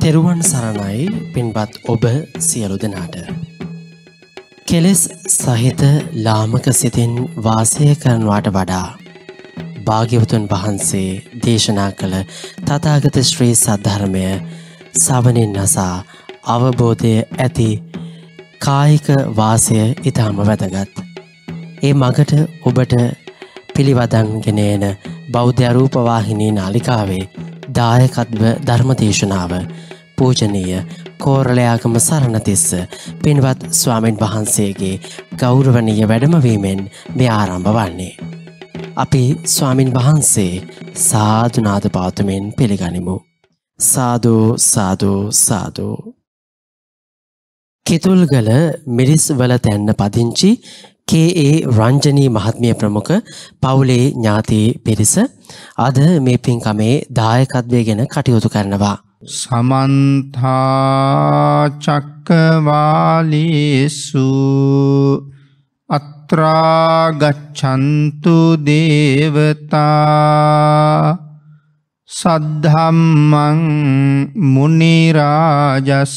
තෙරුවන් සරණයි පින්බත් ඔබ සියලු දෙනාට. කෙලෙස් සහිත ලාමක සිතින් වාසය කරනවාට වඩා. භාග්‍යවතුන් වහන්සේ දේශනා කළ තතාගත ශ්‍රී සද්ධර්මය සවනින් නසා අවබෝධය ඇති කායික වාසය ඉතාම වැදගත්. ඒ මගට ඔබට පිළිවදන්ගෙනේන බෞද්ධ අරූපවාහිනී නාලිකාවේ දායකත්ව ධර්මදේශනාව පූජනීය කෝරලයාගම සරණතිස්ස පින්වත් ස්වාමීන් වහන්සේගේ ගෞරවනීය වැඩමවීමෙන් මෙ ආරම්භ වන්නේ. අපි ස්වාමින් වහන්සේ සාධනාද පාතුමෙන් පිළිගනිමු. සාධූ සාධූ සාධූ. කිතුල්ගල මිරිස්වල තැන්න පදිංචි කේ.ඒ. රංජනී මහත්මිය ප්‍රමුඛ පවුලේ ඥාති පිරිස අද මේ පින්කමේ දායකත්වය ගැන කටයුතු කරනවා. සමන්තා චක්කවාලේසු අත්‍රා ගච්ඡන්තු දේවතා සද්ධම්මං මුනි රාජස්ස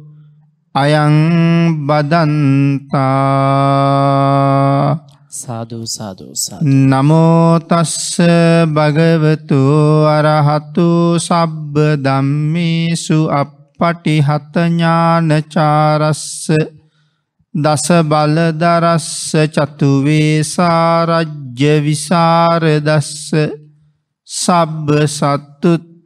අයං බදන්තා සාධූ සාධූ නමෝතස්ස භගවතු අරහතු සබ්බ දම්මිසු අපපටි හතඥානචාරස්ස දස බලදරස්ස චතුවේසාරජ්‍ය විසාරදස්ස සබ්බ සත්තුත්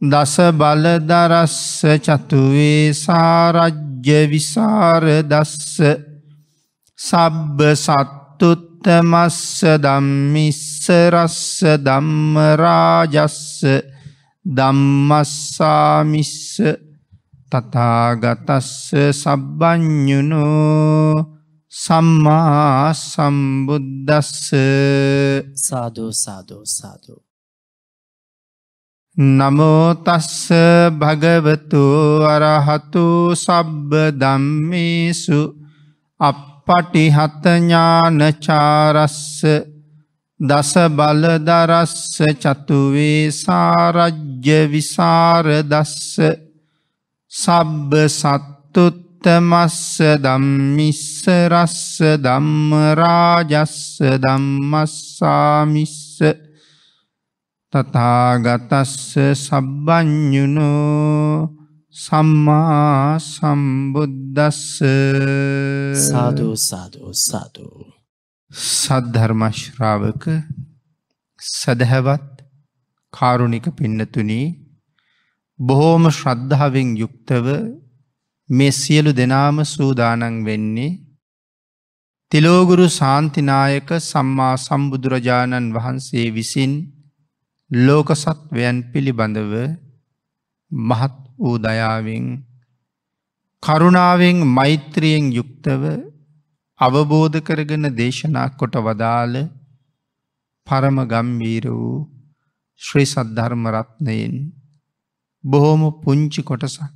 දස බලදරස්ස චතුවේ සාරජ්‍ය විසාර දස්ස සබ්බ සත්තුත්තමස්ස දම්මිස්ස රස්ස දම්මරාජස්ස දම්මස්සාමිස්ස තතාගතස්ස සබ්බ්ඥුනෝ සම්මා සම්බුද්ධස්ස සාධෝ සාධෝ සාධෝ නමෝතස්ස භගවතු අරහතු සබ්බ දම්මිසු අපපටිහතඥානචාරස්ස දස බලදරස්ස චතුවේ සාරජ්‍ය විසාරදස්ස සබ්බ සත්තුත්තමස්ස දම්මිස්ස රස්ස දම්මරාජස්ස දම්මස්සාමිස්ස තතාගතස්ස සබ්බඥුණෝ සම්මා සම්බුද්දස්ස සාධූ සාධූ සාධූ සද්ධර්මශ්‍රාවක සැදැහැවත් කාරුණික පින්නතුනී බොහෝම ශ්‍රද්ධාවෙන් යුක්තව මේ සියලු දෙනාම සූදානන් වෙන්නේ තිලෝගුරු සාන්තිනායක සම්මා සම්බුදුරජාණන් වහන්සේ විසින් ලෝක සත්වයන් පිළිබඳව මහත් වූ දයාවෙන් කරුණාවෙන් මෛත්‍රියෙන් යුක්තව අවබෝධ කරගෙන දේශනා කොට වදාළ පරම ගම්වීර වූ ශ්‍රී සද්ධර්මරත්නයෙන් බොහොම පුංචි කොටසක්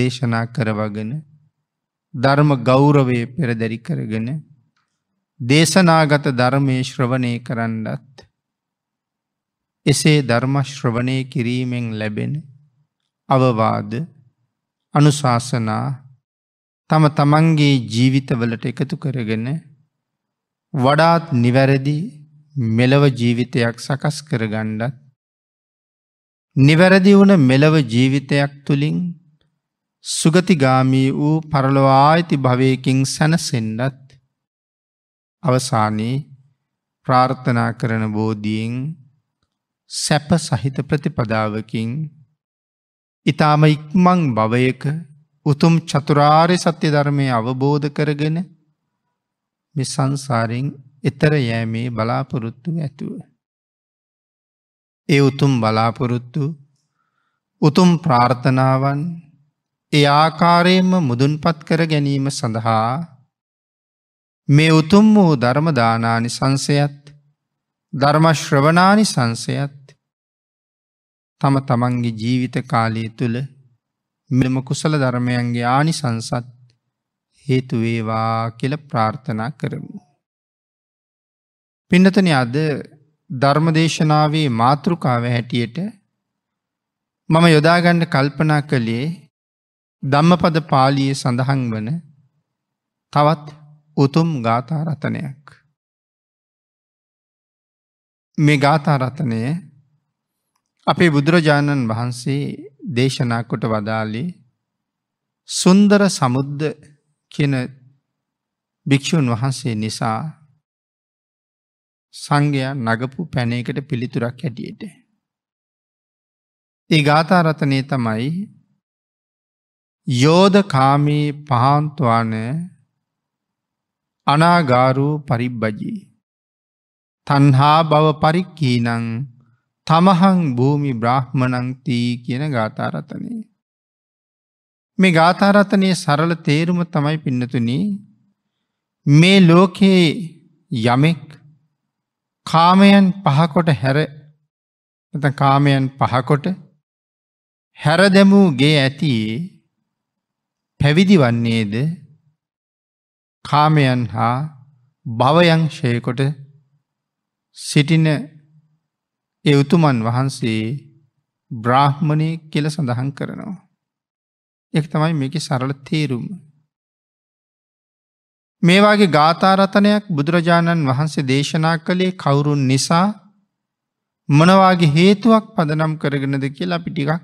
දේශනා කරවගෙන ධර්ම ගෞරවේ පෙරදැරි කරගෙන දේශනාගත ධර්මේ ශ්‍රවණය කරන්නත් එසේ ධර්මශ්‍රවණය කිරීමෙන් ලැබෙන අවවාද අනුශාසනා තම තමන්ගේ ජීවිතවලට එකතු කරගෙන වඩාත් නිවැරදි මෙලව ජීවිතයක් සකස් කරගණ්ඩත් නිවැරදි වුණ මෙලව ජීවිතයක් තුළින් සුගතිගාමී වූ පරලොවායිති භවයකින් සැනසෙන්ඩත් අවසානයේ ප්‍රාර්ථනා කරන බෝධීෙන් සැප සහිත ප්‍රතිපදාවකින් ඉතාම ඉක්මං භවයක උතුම් චතුරාර්ය සත්‍ය ධර්මය අවබෝධ කරගෙන මෙ සංසාරෙන් එතර යෑමේ බලාපොරොත්තු ඇතුව. ඒ උතුම් බලාපොරොත්තු උතුම් ප්‍රාර්ථනාවන් ඒ ආකාරයෙන්ම මුදුන්පත් කර ගැනීම සඳහා මේ උතුම් වූ ධර්මදානානි සංසයත් ධර්මශ්‍රවනානි සංසයත් තම තමන්ගේ ජීවිත කාලය තුළ මෙම කුසල ධර්මයන්ගේ ආනිසංසත් හේතුවේවා කියල ප්‍රාර්ථනා කරමු. පින්නතන අද ධර්මදේශනාවේ මාතෘකාව හැටියට මම යොදාගණ්ඩ කල්පනා කළේ ධම්මපද පාලියේ සඳහන් වන තවත් උතුම් ගාථාරතනයක්. මේ ගාථාරතනය අපේ බුදුරජාණන් වහන්සේ දේශනාකොට වදාලේ සුන්දර සමුද්ද කියන භික්‍ෂූන් වහන්සේ නිසා සංඝයා නගපු පැනයකට පිළිතුරක් හැටියට. ඒ ගාථාරතනය තමයි යෝධ කාමී පහන්තුවාන අනාගාරූ පරිබ්බජී තන්හා බව පරික්කීනං තමහං භූමි බ්‍රහ්මණංතී කියන ගාථාරතනය. මේ ගාථාරතනය සරල තේරුම තමයි පින්නතුන මේ ලෝකයේ යමෙක් කාමයන් පහකොට හැර කාමයන් පහකොට හැර දැමූගේ ඇතියේ පැවිදි වන්නේද කාමයන් හා භවයංශයකොට සිටින ඒ උතුමන් වහන්සේ බ්‍රාහ්මණය කියල සඳහන් කරනවා. එක තමයි මේක සරල තේරුම්. මේවාගේ ගාථාරතනයක් බුදුරජාණන් වහන්සේ දේශනා කළේ කවුරුන් නිසා මොනවාගේ හේතුවක් පදනම් කරගෙනද කියල අපි ටිකක්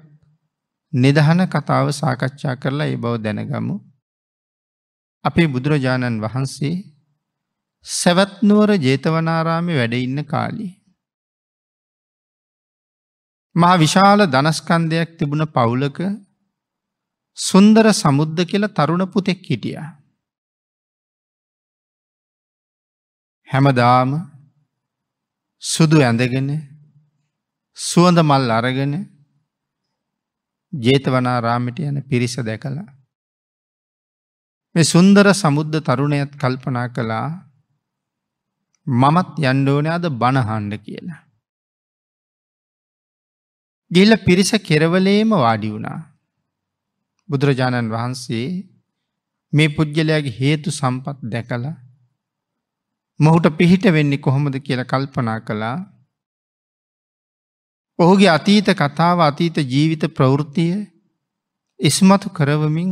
නිදහන කතාව සාකච්ඡා කරලා ඒ බව දැනගමු. අපේ බුදුරජාණන් වහන්සේ සැවත්නුවර ජේතවනාරාමි වැඩඉන්න කාලී. මහ විශාල ධනස්කන්දයක් තිබුණ පවුලක සුන්දර සමුද්ධ කියල තරුණ පුතෙක් හිටිය. හැමදාම සුදු ඇඳගෙන සුවඳ මල් අරගෙන ජේතවනා රාමිට යන පිරිස දැකලා. මේ සුන්දර සමුද්ධ තරුණයත් කල්පනා කළා මමත් යන්ඩෝනය අද බණහණ්ඩ කියලා. ගිල්ල පිරිස කෙරවලේම වාඩි වුණා. බුදුරජාණන් වහන්සේ මේ පුද්ගලයාගේ හේතු සම්පත් දැකල මොහුට පිහිට වෙන්නේ කොහොමද කියල කල්පනා කළා ඔහුගේ අතීත කතාව අතීත ජීවිත ප්‍රවෘතිය ඉස්මතු කරවමින්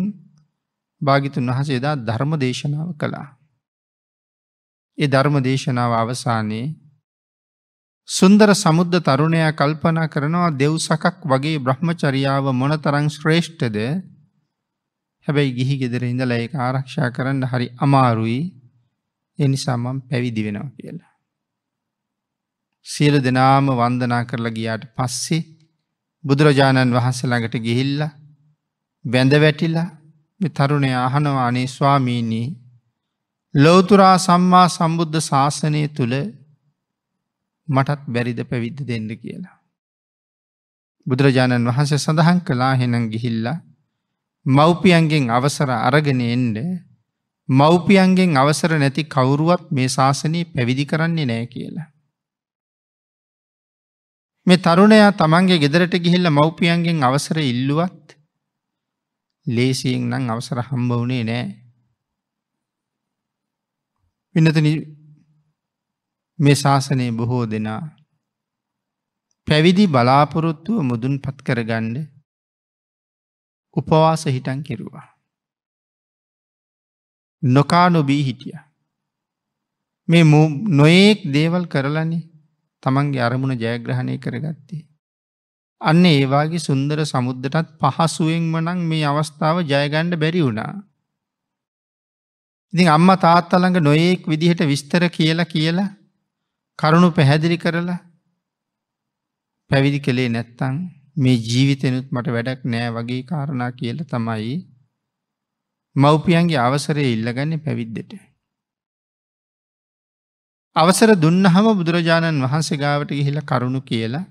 භාගිතුන් වහසේදා ධර්ම දේශනාව කළා. ඒ ධර්ම දේශනාව අවසානයේ සුන්දර සමුද්ධ තරුණයා කල්පනා කරනවා දෙව්සකක් වගේ බ්‍රහ්මචරියාව මොනතරං ශ්‍රේෂ්ඨද හැබැයි ගිහි ගෙදර ඉඳලා ඒක ආරක්ෂා කරන්න හරි අමාරුයි එනිසා මම පැවිදි වෙනවා කියලා. සියලු දෙනාම වන්දනා කරලා ගියාට පස්සේ බුදුරජාණන් වහන්සේ ළඟට ගිහිල්ලා බැඳ වැටිලා මේ තරුණයා අහනවා අනේ ස්වාමීනි ලෞතර සම්මා සම්බුද්ධ ශාසනය තුල මටත් බැරිද පැවිද්ද දෙන්න කියලා. බුදුරජාණන් වහන්සේ සඳහන් කලා හෙනන් ගිහිල්ලා මව්පියන්ගෙන් අවසර අරගෙන එන්ඩ මව්පියන්ගෙන් අවසර නැති කවුරුවත් මේ ශාසනී පැවිදි කරන්නේ නෑ කියලා. මේ තරුණයා තමන්ගේ ගෙදරට ගිහිල්ල මව්පියන්ගෙන් අවසර ඉල්ලුවත් ලේසියෙන් නම් අවසර හම්බ වුණේ නෑ. වින්නතන මේ ශාසනයේ බොහෝ දෙනා පැවිදි බලාපොරොත්තුව මුදුන් පත් කරගණ්ඩ උපවාස හිටන් කෙරුවා. නොකා නොබී හිටිය. මේ නොයෙක් දේවල් කරලනි තමන්ගේ අරමුණ ජයග්‍රහණය කරගත්තේ. අන්න ඒවාගේ සුන්දර සමුද්දටත් පහසුවෙන්ම නං මේ අවස්ථාව ජයගණ්ඩ බැරි වුණා. ඉතින් අම්ම තාත්තළඟ නොයෙක් විදිහට විස්තර කියලා කියලා කරුණු පැහැදිලි කරලා පැවිදි කළේ නැත්තං මේ ජීවිතෙනුත් මට වැඩක් නෑ වගේ කාරණා කියල තමයි මව්පියන්ගේ අවසරය ඉල්ලගන්න පැවිද්දට. අවසර දුන්නහම බුදුරජාණන් වහන්සේ ගාවට ගිහිල කරුණු කියලා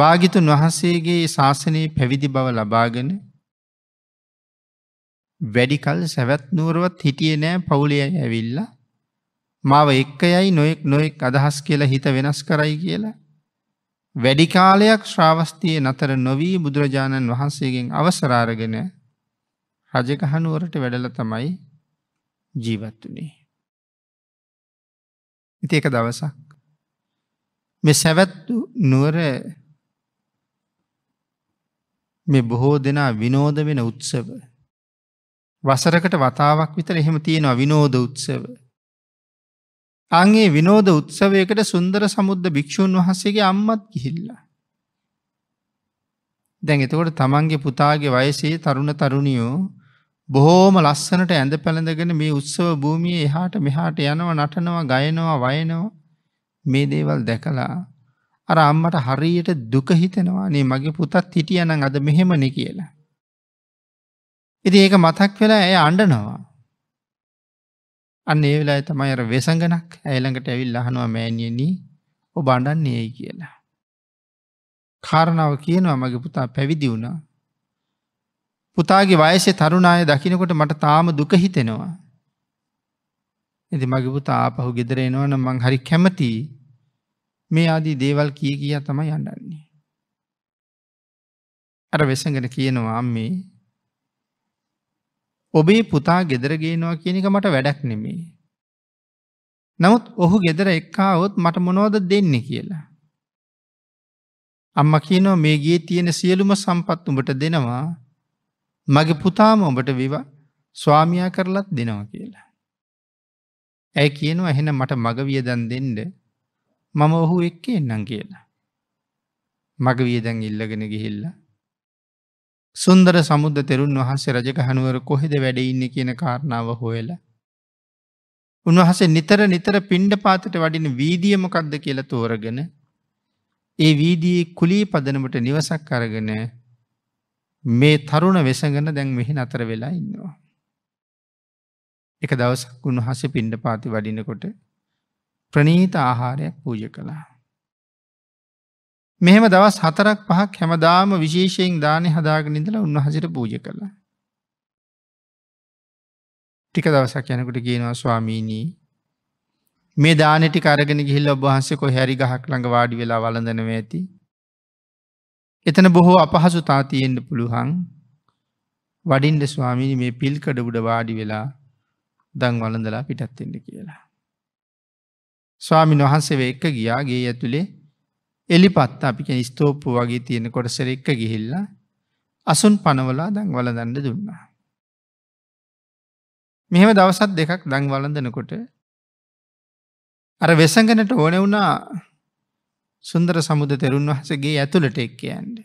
භාගිතුන් වහන්සේගේ ශාසනයේ පැවිදි බව ලබාගෙන වැඩිකල් සැවැත් නුවරුවත් හිටිය නෑ පවුලය ඇවිල්ලා මව එක්ක යයි නොයෙක් නොයෙක් අදහස් කියලා හිත වෙනස් කරයි කියලා. වැඩිකාලයක් ශ්‍රාවස්තිය නතර නොවී බුදුරජාණන් වහන්සේගෙන් අවසරාරගෙන රජගහනුවරට වැඩල තමයි ජීවත් වනේ. ඉතිඒක දවසක්. මෙ සැවැත්තු නුවර මේ බොහෝ දෙනා විනෝද වෙන උත්සව. වසරකට වතාවක් විතර එහෙම තියෙනවා විනෝද උත්සව. අංගේ විනෝධ උත්සවයකට සුන්දර සමුද්ද භික්‍ෂූන් වහන්සේගේ අම්මත් ගිහිල්ලා. දැන් එතකොට තමන්ගේ පුතාගේ වයසේ තරුණ තරුණියෝ බොහෝම ලස්සනට ඇඳ පැළඳගෙන මේ උත්සව භූමිය එහාට මෙහාට යනව නටනවා ගයනවා වයනවා මේ දේවල් දැකලා අර අම්මට හරියට දුක හිතෙනවා නේ මගේ පුතත් හිටියනම් අද මෙහෙමන කියලා. ඉතින් ඒක මතක් වෙලා ඇය අඬනවා. අන්න ඒ වෙලාවේ තමයි අර වෙසඟනක් ඇයළඟට ඇවිල්ලා අහනවා මෑණියනි ඔබ අඬන්නේ ඇයි කියලා. කාරණාව කියනවා මගේ පුතා පැවිදි වුණා. පුතාගේ වයසේ තරුණ අය දකින්නකොට මට තාම දුක හිතෙනවා. ඉතින් මගේ පුතා ආපහු ගෙදර එනවනම් මං හරි කැමතියි. මේ ආදී දේවල් කී කියා තමයි අඬන්නේ. අර වෙසඟන කියනවා අම්මේ ඔබේ පුතා ගෙදර ගේනවා කියන එක මට වැඩක් නෙමේ. නමුත් ඔහු ගෙදර එක්කාවොත් මට මොනෝද දෙන්න කියලා. අම්ම කියනෝ මේ ගේ තියෙන සියලුම සම්පත් උඹට දෙනවා මගේ පුතාම ඔබට විවා ස්වාමයා කරලත් දෙනවා කියලා. ඇයි කියනවා එහෙන මට මගවියදන් දෙන්ඩ මම ඔහු එක්කේ එන්නම් කියලා. මගවියදැන් ඉල්ලගෙන ගිහිල්ලා සුන්දර සමුද්ද තෙරුන් වහන්සේ රජක හනුවර කොහෙද වැඩඉන්න කියන කාරණාව හොයල. උන්වහසේ නිතර නිතර පිණ්ඩ පාතට වඩින වීදියමකක්ද කියල තෝරගෙන ඒ වීදී කුලී පදනමට නිවසක් අරගෙන මේ තරුණ වෙසගෙන දැන් මෙහි අතර වෙලා ඉන්නවා. එක දවසක් උන්වහස පිණ්ඩ පාති වඩිනකොට ප්‍රනීත ආහාරයක් පූජ කලා. මෙහෙම දවස් හතරක් පහක් හැමදාම විශේෂයෙන් දානය හදාගෙන ඉඳලා උන්වහසිට පූජ කළා. ටික දවසක් යනකුට කියනවා ස්වාමීනී මේ දානෙටි කරගෙන ගිහිල්ල ඔබහන්සෙකො හැරි ගහක් ළඟ වාඩි වෙලා වලඳනව ඇති. එතන බොහෝ අපහසු තාතියෙන්ට පුළුහන් වඩින්ඩ ස්වාමිනි මේ පිල්කඩ උඩ වාඩි වෙලා දං වලඳලා පිටත්තෙන්ට කියලා. ස්වාමින් වහන්සේ එක්ක ගියාගේ ඇතුළේ එලි පත්ත අපික ස්තෝප්පු වගේ තියෙන කොටසර එක්ක ගිහිල්ලා අසුන් පනවලා දං වලදන්න දුන්නා. මෙහෙම දවසත් දෙකක් දං වලඳනකොට අර වෙසඟනට ඕන වුණා සුන්දර සමුද තෙරුන් වහසගේ ඇතුළට එක්ක යන්ඩ.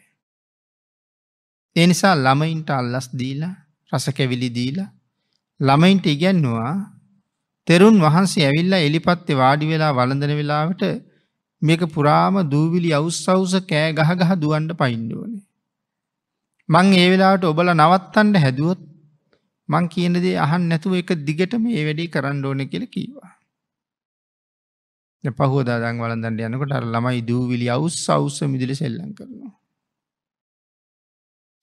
එනිසා ළමයින්ට අල්ලස් දීලා රස කැවිලි දීලා ළමයින්ට ඉගැන්නවා තෙරුන් වහන්සේ ඇවිල්ලා එලිපත්තේ වාඩි වෙලා වලඳන වෙලාවට මේක පුරාම දූවිලි අවස්සවස කෑ ගහගහ දුවන්ට පයින්ඩුවනේ. මං ඒ වෙලාට ඔබල නවත්තන්ට හැදුවොත් මං කියනදේ අහන් නැතුව එක දිගට මේ වැඩේ කරන්න ඕන කෙළ කීවා. පහුව දාදන් වලදන්ට යනකොට අර ළමයි දූවිලි අවස් අවස මිදිලි සෙල්ලන් කරනවා.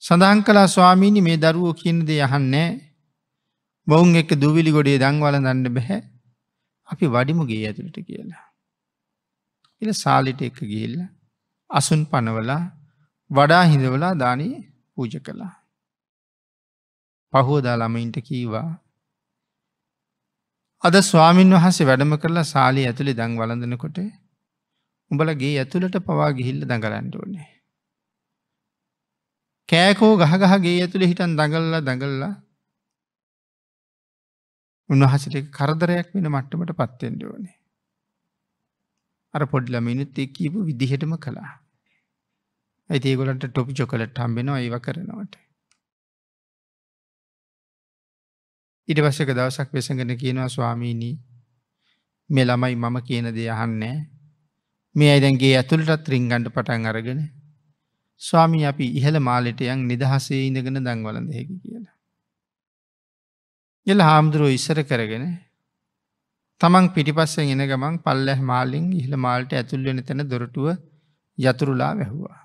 සඳහන් කලා ස්වාමීණි මේ දරුවෝ කියනද යහන්නෑ මොවුන් එක දුවිලි ගොඩේ දංවලදන්න බැහැ අපි වඩිමුගේ ඇතුළට කියලා. එ සාලිට එක ගිල්ල අසුන් පනවලා වඩා හිඳවලා දානී පූජ කළා. පහුවදා ළමයින්ට කීවා අද ස්වාමීන් වහන්සේ වැඩම කරලා සාලී ඇතුළි දං වලඳනකොට උඹලගේ ඇතුළට පවා ගිහිල්ල දඟලන්ට ඕනේ. කෑකෝ ගහගහගේ ඇතුළ හිටන් දඟල්ලා දඟල්ලා උන්වහසිට කරදරයක් වෙන මට්ටමට පත්තෙන්ට ඕනේ. අර පොඩි ළමයිනුත් ඒ කියපු විදිහටම කළා. ඒත් ඒගොල්ලන්ට ටොපි චොකලට් හම්බෙනවා ඒව කරනකොට. ඊට පස්සේ එක දවසක් වෙසඟන කියනවා ස්වාමීනි මේ ළමයි මම කියන දේ අහන්නේ මේ අය දැන් ගේ ඇතුළටත් රින්ගන්න පටන් අරගෙන ස්වාමී අපි ඉහළ මාලෙට යන් නිදහසේ ඉඳගෙන දන් වළඳ හැකි කියලා. එල හාමුදුරුවෝ ඉස්සර කරගෙන තමන් පිටිපස්සෙන් එන ගමන් පල්ලැහ මාලින් ඉහළ මාල්ට ඇතුල්වෙන තැන දොරටුව යතුරුලා වැැහුවා.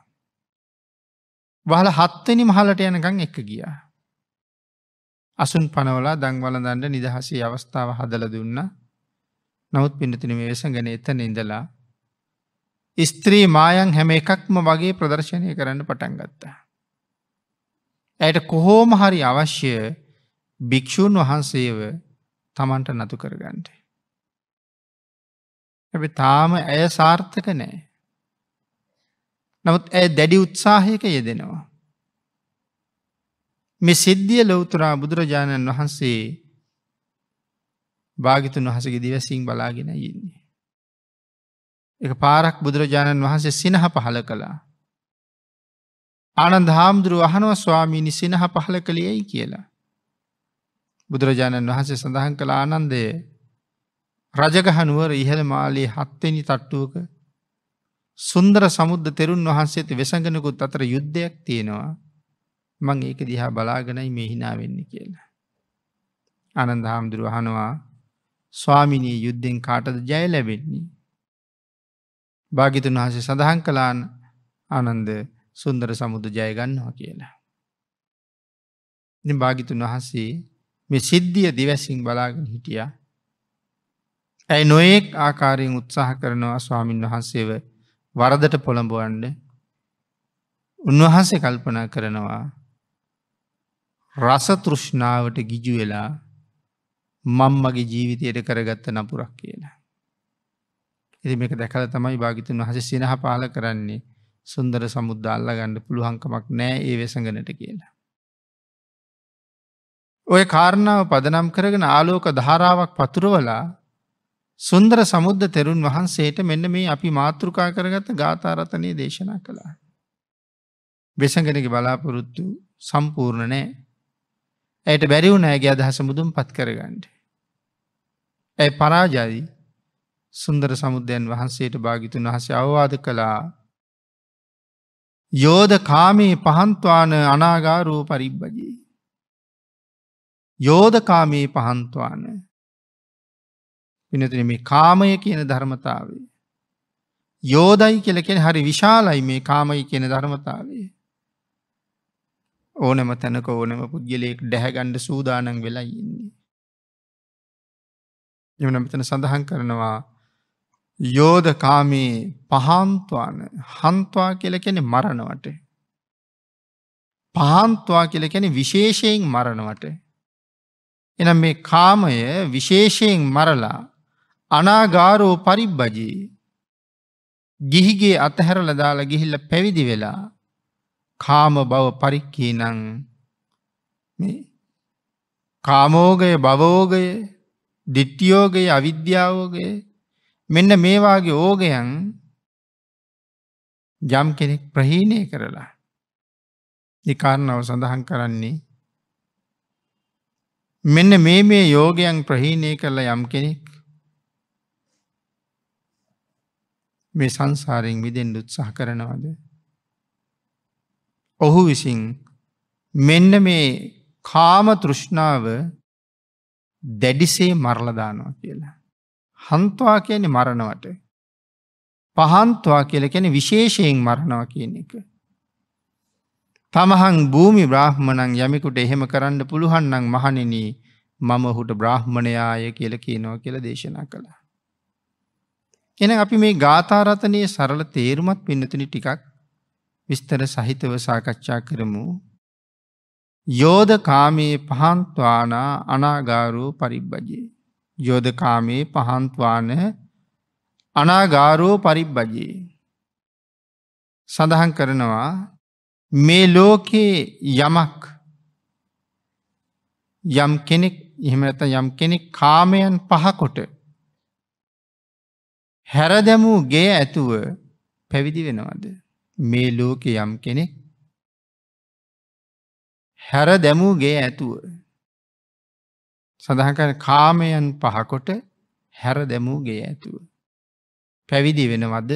වහල හත්වනි මහලට යනකං එක්ක ගියා. අසුන් පනවලා දංවලදන්ට නිදහසේ අවස්ථාව හදල දුන්න නමුත් පිඩතින වේසගන එතන ඉඳලා ස්ත්‍රී මායන් හැම එකක්ම වගේ ප්‍රදර්ශනය කරන්න පටන් ගත්තා. ඇයට කොහෝම හරි අවශ්‍ය භික්‍ෂූන් වහන්සේව තමන්ට නතු කරගන්ටේ. ඇ තාම ඇය සාර්ථක නෑ. නමුත් ඇ දැඩි උත්සාහයක යෙදෙනවා. මෙ සිද්ධිය ලොවතුරා බුදුරජාණන් වහන්සේ භාගිතුන් වහසගේ දිවසිං බලාගෙන ඉන්නේ. එක පාරක් බුදුරජාණන් වහන්සේ සිනහ පහල කළා. ආනන්ද හාමුදුරුව අහනුව ස්වාමීණි සිනහ පහල කළේයි කියලා. බුදුරජාණන් වහන්සේ සඳහන් කළ ආනන්දය රජගහනුවර ඉහළ මාලේ හත්වෙනි තට්ටුවක සුන්දර සමුද්ද තෙරුන් වහන්සේත වෙසඟනකුත් අතර යුද්ධයක් තියෙනවා මං ඒක දිහා බලාගෙනයි මේ හිනාවෙන්න කියන. අනන්ද හාමුදුරුව හනවා ස්වාමිනී යුද්ධෙන් කාටද ජය ලැබෙන්නේ. භාගිතුන් වහසේ සඳහන් කලාන් ආනන්ද සුන්දර සමුද ජයගන්නවා කියලා. භාගිතුන් වහන්සේ මේ සිද්ධිය දිවැසින් බලාගෙන හිටියා ඇයි නොයෙක් ආකාරයෙන් උත්සාහ කරනවා ස්වාමීන් වහන්සේව වරදට පොළඹුවන්න උන්වහන්සේ කල්පනා කරනවා රස තෘෂ්ණාවට ගිජු වෙලා මං මගේ ජීවිතයට කරගත්ත නපුරක් කියලා. එති මේක දැකල තමයි භාගිතුන් වහස සිනහ පාල කරන්නේ සුන්දර සමුද්දාල්ල ගණ්ඩ පුළුවන්කමක් නෑ ඒ වෙසඟනට කියලා. ඔය කාරණාව පදනම් කරගෙන ආලෝක ධාරාවක් පතුරවලා සුන්දර සමුද්ධ තෙරුන් වහන්සේට මෙන්න මේ අපි මාතෘකා කරගත ගාථාරතනය දේශනා කළා. වෙසඟනක බලාපොරොත්තු සම්පූර්ණ නෑ. ඇයට බැරිවුණ ඇගේ අදහස මුදුම් පත් කරගන්නට. ඇ පරාජාදී සුන්දර සමුද්ධයන් වහන්සේට භාගිතුන් වහස අවවාද කළා යෝධ කාමයේ පහන්ත්වාන අනාගාරූ පරිබ්බජී. යෝධකාමයේ පහන්ත්වාන පිනතින මේ කාමය කියන ධර්මතාවේ. යෝදයි කෙලකෙන හරි විශාලයි මේ කාමයි කියන ධර්මතාවේ. ඕනම තැනක ඕනම පුද්ගලයෙක් ඩැහැගණ්ඩ සූදානන් වෙලා ඉන්නේ. එමන මෙතන සඳහන් කරනවා යෝධ කාමී පහන්ත්වාන හන්ත්වා කියල කෙනෙ මරණවට. පහන්ත්වා කියල කෙනෙ විශේෂයෙන් මරණවට. එනම් මේ කාමය විශේෂයෙන් මරලා අනාගාරෝ පරිබ්බජී ගිහිගේ අතහැරල දාලා ගිහිල්ල පැවිදි වෙලා කාම බව පරික්කී නං මේ කාමෝගය බවෝගය දිට්ටියෝගය අවිද්‍යාවෝගය මෙන්න මේවාගේ ඕගයන් යම් කෙනෙක් ප්‍රහීණය කරලා දෙකාරණව සඳහන් කරන්නේ මෙන්න මේ මේ යෝගයන් ප්‍රහීණය කරලා යම් කෙනෙක් මේ සංසාරයෙන් මිදෙන් උත්සාහ කරනවාද. ඔහු විසින් මෙන්න මේ කාම තෘෂ්ණාව දැඩිසේ මරලදානවා කියලා. හන්තවා කියන්නේ මරණවට. පහන්තවා කියල කැන විශේෂයෙන් මරණවා කියන එක. තමහන් භූමි බ්‍රාහ්මණන් යමෙකුට එහෙම කරන්න පුළුහන්නන් මහනිනී මම හුට බ්‍රාහ්මණයාය කියල කියනවා කියල දේශනා කළා. එන අපි මේ ගාථාරතනය සරල තේරුමත් පිනතිනි ටිකක් විස්තර සහිතව සාකච්ඡා කරමු. යෝධකාමයේ පහන්ත්වානා අනාගාරෝ පරිබ්බජයේ. යෝධකාමයේ පහන්ත්වාන අනාගාරෝ පරිබ්බජයේ. සඳහන් කරනවා මේ ලෝකයේ යමක් යම් කෙනෙක් එහෙමත යම් කෙනෙක් කාමයන් පහකොට හැරදැමූ ගේ ඇතුව පැවිදි වෙනවාද. මේ ලෝකෙ යම් කෙනෙක් හැර දැමූගේ ඇතුව. සඳහකර කාමයන් පහකොට හැර දැමූගේ ඇතුව. පැවිදි වෙනවද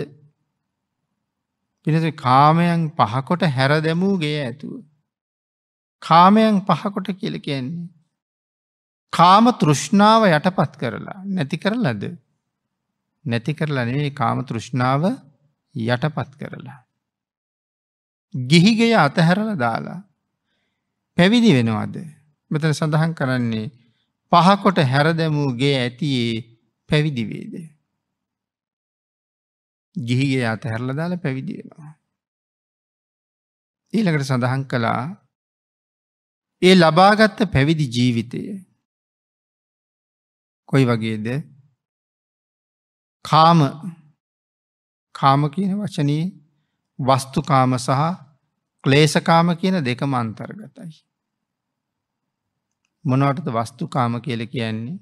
පිනස කාමයන් පහකොට හැර දැමූගේ ඇතුව. කාමයන් පහකොට කියල කියන්නේ. කාම තෘෂ්ණාව යටපත් කරලා නැති කරලද නැති කරලා නෙවෙයි කාම තෘෂ්ණාව යටපත් කරලා. ගිහිගය අතහැරල දාලා. පැවිදි වෙනවාද. මෙතන සඳහන් කරන්නේ පහකොට හැරදැමූගේ ඇතියේ පැවිදිවේද. ගිහිගේ අතහැරල දාල පැවිදිවෙනවා. ඊළඟට සඳහන් කළා ඒ ලබාගත්ත පැවිදි ජීවිතය කොයි වගේද කාම කාම කියන වචනයේ වස්තුකාම සහ ක්ලේසකාම කියන දෙකම අන්තර්ගතයි. මොනවටද වස්තුකාම කියල කියන්නේ.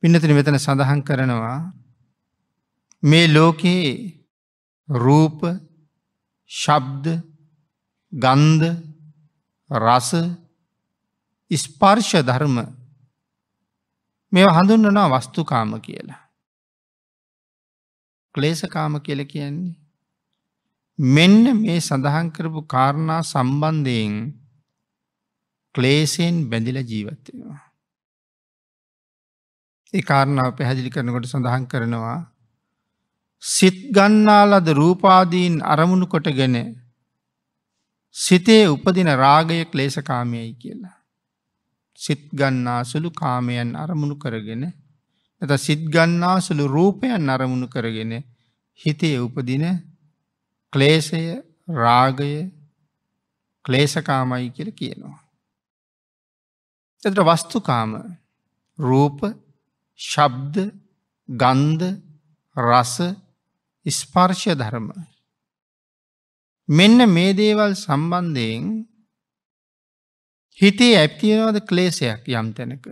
පින්නතින මෙතන සඳහන් කරනවා මේ ලෝකයේ රූප ශබ්ද ගන්ධ රස ස්පර්ෂ ධර්ම මෙ හඳුන්වනා වස්තුකාම කියලා. ක්ලේසකාම කියල කියන්නේ. මෙන්න මේ සඳහන් කරපු කාරණා සම්බන්ධයෙන් ක්ලේසයෙන් බැඳිල ජීවත්වෙනවා. ඒ කාරණාව පැහැදිලි කරනකොට සඳහන් කරනවා සිත් ගන්නාලද රූපාදීන් අරමුණු කොටගෙන සිතේ උපදින රාගය ක්ලේසකාමයයි කියලා. සිත් ගන්නා සුළු කාමයන් අරමුණු කරගෙන ඇත සිද්ගන්නාසුළු රූපයන් අරමුණු කරගෙන හිතේ උපදින ක්ලේසය රාගය ක්ලේසකාමයි කියල කියනවා. එතට වස්තුකාම රූප ශබ්ද ගන්ධ රස ස්පර්ශය ධර්ම. මෙන්න මේ දේවල් සම්බන්ධයෙන් හිතේ ඇත්තියෙනවාද ක්ලේසයක් යම් තැනක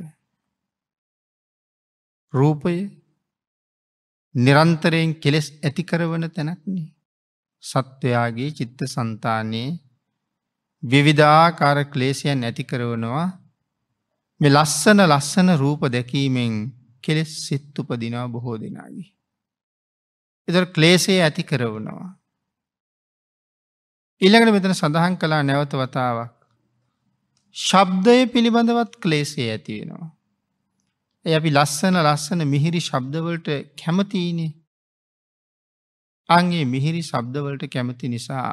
රූපය නිරන්තරයෙන් කෙලෙස් ඇතිකරවන තැනක්නේ. සත්වයාගේ චිත්ත සන්තානයේ විවිධාකාර ක්ලේසියන් ඇතිකරවනවා මෙ ලස්සන ලස්සන රූප දැකීමෙන් කෙලෙස් සිත්තුපදිනවා බොහෝ දෙනාගේ. එදර ක්ලේසේ ඇති කරවනවා. ඉළඟට මෙතන සඳහන් කලා නැවත වතාවක්. ශබ්දය පිළිබඳවත් ක්ලේසේ ඇතිවෙනවා. ඇ අපි ලස්සන ලස්සන මිහිරි ශබ්දවලට කැමතිනේ අන්ගේ මිහිරි ශබ්දවලට කැමති නිසා.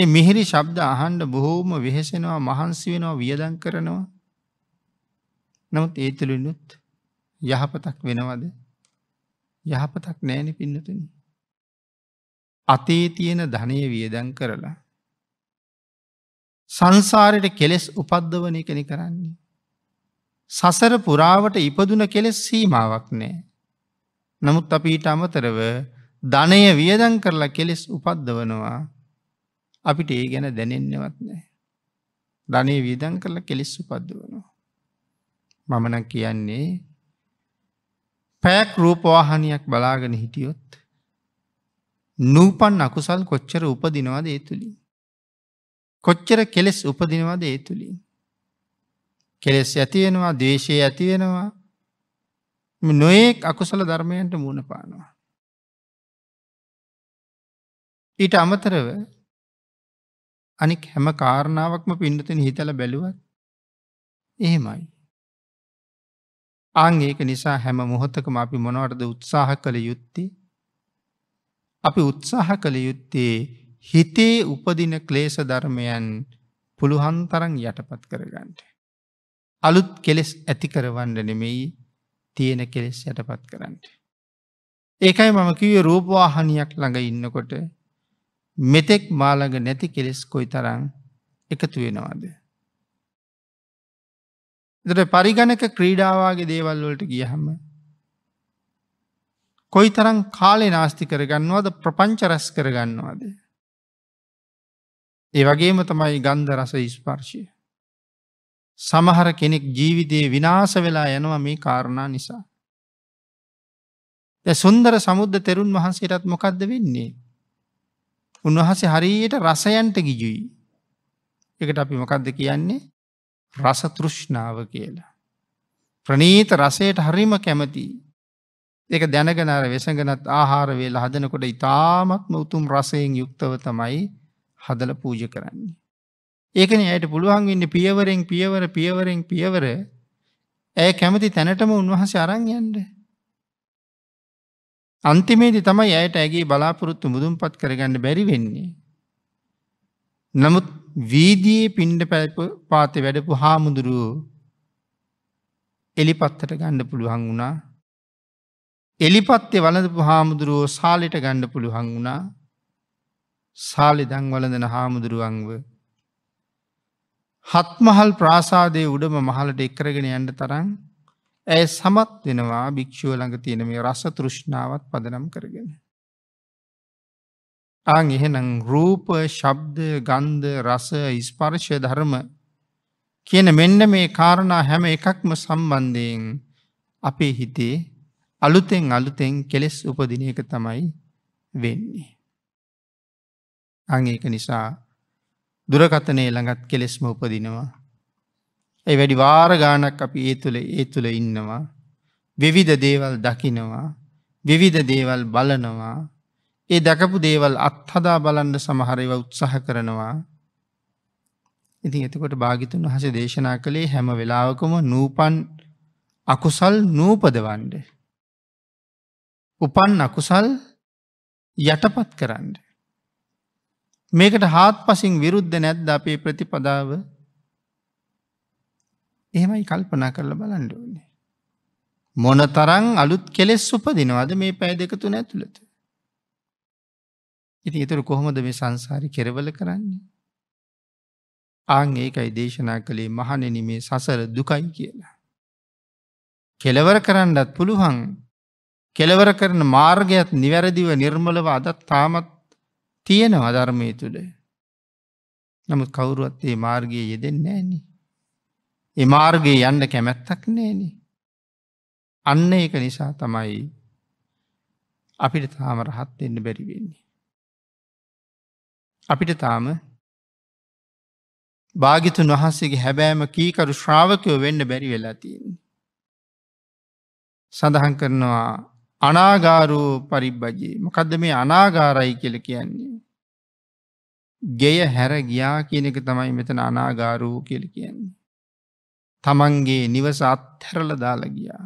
ඒ මිහිරි ශබ්ද අහන්ඩ බොහෝම වෙහෙසෙනවා මහන්සි වෙනවා වියදන් කරනවා. නමුත් ඒතුළිනුත් යහපතක් වෙනවද යහපතක් නෑනි පින්නතුනි. අතේ තියෙන ධනය වියදන් කරලා. සංසාරයට කෙලෙස් උපද්ධවනය කනි කරන්නේ. සසර පුරාවට ඉපදුන කෙලෙස් සීමාවක් නෑ. නමුත් අපිට අමතරව ධනය වියදන් කරලා කෙලෙස් උපද්දවනවා අපිට ඒ ගැන දැනෙන්නවත් නෑ. ධනේ වියදන් කරලා කෙලෙස් උපද්දවනවා. මමන කියන්නේ පැක් රූපවාහනයක් බලාගෙන හිටියොත් නූපන් අකුසල් කොච්චර උපදිනවාද ඒ තුළින්. කොච්චර කෙලෙස් උපදිනවාද ඒ තුළින්. කෙලෙස් ඇතියෙනවා දේශය ඇතියෙනවා නොයෙක් අකුසල ධර්මයන්ට මුණ පානවා. ඊට අමතරව අනික් හැම කාරණාවක්ම පින්නතින හිතල බැලුවත් එහෙමයි. ආං ඒක නිසා හැම මොහොත්තකම අපි මොනවටද උත්සාහ කළ යුත්ති අපි උත්සාහ කළ යුත්තේ හිතේ උපදින ක්ලේස ධර්මයන් පුළුහන් තරන් යටපත් කරගන්නට. අලුත් කෙලෙස් ඇති කරවන්න නෙමෙයි තියෙන කෙලෙස් යටපත් කරන්න. ඒකයි මම කිවේ රූපවාහනයක් ළඟ ඉන්නකොට මෙතෙක් මාළඟ නැති කෙලෙස් කොයි තරං එකතු වෙනවාද. දට පරිගණක ක්‍රීඩාවාගේ දේවල් වලට ගියහම කොයි තරං කාලේ නාස්ති කරගන්නවාද ප්‍රපංච රැස් කරගන්නවාද. ඒ වගේම තමයි ගන්ධ රස ස්පර්ශය. සමහර කෙනෙක් ජීවිතයේ විනාස වෙලා යනවා මේ කාරණා නිසා. ද සුන්දර සමුද්ධ තෙරුන් වහන්සේටත් මොකක්ද වෙන්නේ. උන්වහසේ හරියට රසයන්ට ගිජුයි. එකට අපි මොකක්ද කියන්නේ රසතෘෂ්ණාව කියලා. ප්‍රනීත රසයට හරිම කැමති. ඒක දැනගනර වෙසඟනත් ආහාර වේලා හදනකොට ඉතාමත්ම උතුම් රසයෙන් යුක්තව තමයි හදල පූජ කරන්නේ. ඒකනේ ඇයට පුළුවන් වෙන්නේ පියවරෙන් පියවර පියවරෙන් පියවර ඇය කැමති තැනටම උන්වහන්සේ අරන් යන්න. අන්තිමේදී තමයි ඇයට ඇගේ බලාපොරොත්තු මුදුන්පත් කරගන්න බැරි වෙන්නේ. නමුත් වීදියේ පින්ඩ පාතේ වැඩපු හාමුදුරුව එලිපත්තට ගණ්ඩ පුළුවන් වුණා. එලිපත්තේ වලඳපු හාමුදුරුවෝ සාලෙට ගණ්ඩ පුළුවන් වුණා. සාලෙ දංවලඳන හාමුදුරුවන්ව හත්මහල් ප්‍රාසාදය උඩම මහලට එක්කරගෙන යන්ට තරන් ඇය සමත් වෙනවා භික්‍ෂුව ළඟ තියෙන මේ රස තෘෂ්ණාවත් පදනම් කරගෙන. ආං එහෙනම් රූප ශබ්ද ගන්ධ රස ඉස්පර්ශය ධර්ම කියන මෙන්න මේ කාරණා හැම එකක්ම සම්බන්ධයෙන් අපේ හිතේ අලුතෙන් අලුතෙන් කෙලෙස් උපදින එක තමයි වෙන්නේ. අං ඒක නිසා දුරකතනය ළඟත් කෙලෙස්ම උපදිනවා. ඇයි වැඩි වාරගානක් අපි ඒ තුළ ඒ තුළ ඉන්නවා. විවිධ දේවල් දකිනවා. විවිධ දේවල් බලනවා. ඒ දැකපු දේවල් අත්හදා බලන්ඩ සමහරව උත්සාහ කරනවා. ඉතින් එතකොට භාගිතුන් වහස දේශනා කළේ හැම වෙලාවකම නූපන් අකුසල් නූපදවන්ඩ. උපන් අකුසල් යටපත් කරන්න. මේකට හාත් පසින් විරුද්ධ නැද්ද අපේ ප්‍රතිපදාව එහෙමයි කල්පනා කරල බලන්ඩෝනේ. මොන තරං අලුත් කෙලෙස් උපදිනවද මේ පැය දෙක තුන ඇතුළත. ඉති ඉතුරු කොහොමද මේ සංසාරි කෙරවල කරන්නේ. ආං ඒකයි දේශනා කළේ මහනෙන මේ සසර දුකයි කියලා. කෙලවර කරන්නත් පුළුවන් කෙලවර කරන මාර්ගයත් නිවැරදිව නිර්මලව අදත් තාමත් තියෙනවා ධර්මය තුළ නමුත් කවුරුවත් ඒ මාර්ගය යෙදෙන් නෑනේ. ඒ මාර්ගයේ යන්න කැමැත්තක් නෑනේ. අන්න ඒක නිසා තමයි අපිට තාම රහත් එන්න බැරිවෙන්නේ. අපිට තාම භාගිතුන් වහන්සේගේ හැබෑම කීකරු ශ්‍රාවකයෝ වෙන්න බැරි වෙලාතින්. සඳහන් කරනවා අනාගාරූ පරිබ්බජයේ මොකදද මේ අනාගාරයි කියල කියන්නේ. ගෙය හැර ගියා කියන එක තමයි මෙතන අනාගාරූ කියල කියන්නේ. තමන්ගේ නිවස අත්හැරල දාලා ගියා.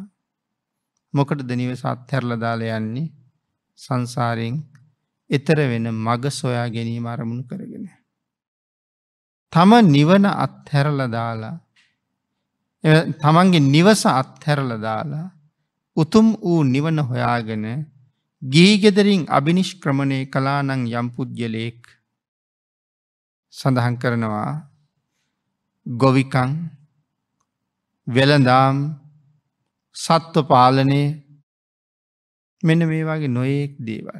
මොකටද නිවස අත්හැරල දාල යන්නේ සංසාරයෙන් එතර වෙන මග සොයා ගැනීම අරමුණු කරගෙන. තම නිවන අත්හැරල දාලා තමන්ගේ නිවස අත්හැරල දාලා උතුම් වූ නිවන හොයාගෙන ගීගෙදරින් අභිනිෂ්ක්‍රමණය කලානං යම්පුද්ගලයෙක් සඳහන් කරනවා ගොවිකං වෙළදාම් සත්ව පාලනය මෙන්න මේ වගේ නොයෙක් දේවල්.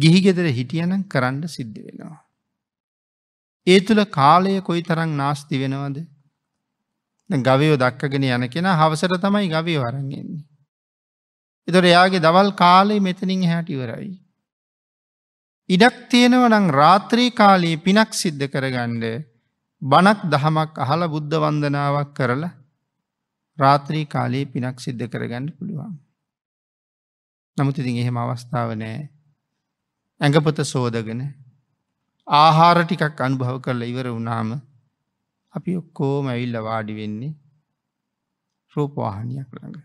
ගිහිගෙදර හිටියනම් කරන්න සිද්ධ වෙනවා. ඒ තුළ කාලය කොයි තරං නාස්ති වෙනවද ගවයෝ දක්කගෙන යන කෙන හවසට තමයි ගවය වරගෙන්නේ. එතොට එයාගේ දවල් කාලේ මෙතනින් හැටිවරයි. ඉඩක් තියෙනවනං රාත්‍රී කාලයේ පිනක් සිද්ධ කරගණ්ඩ බණක් දහමක් අහල බුද්ධ වන්දනාවක් කරලා රාත්‍රී කාලයේ පිනක් සිද්ධ කරගන්න පුළුවන්. නමුතිති එහෙම අවස්ථාව නෑ ඇඟපත සෝදගෙන ආහාර ටිකක් අනුභව කරලා ඉවර වුණාම අපි ඔක්කෝම ඇවිල්ල වාඩි වෙන්නේ රූපවාහනයක් ළඟ.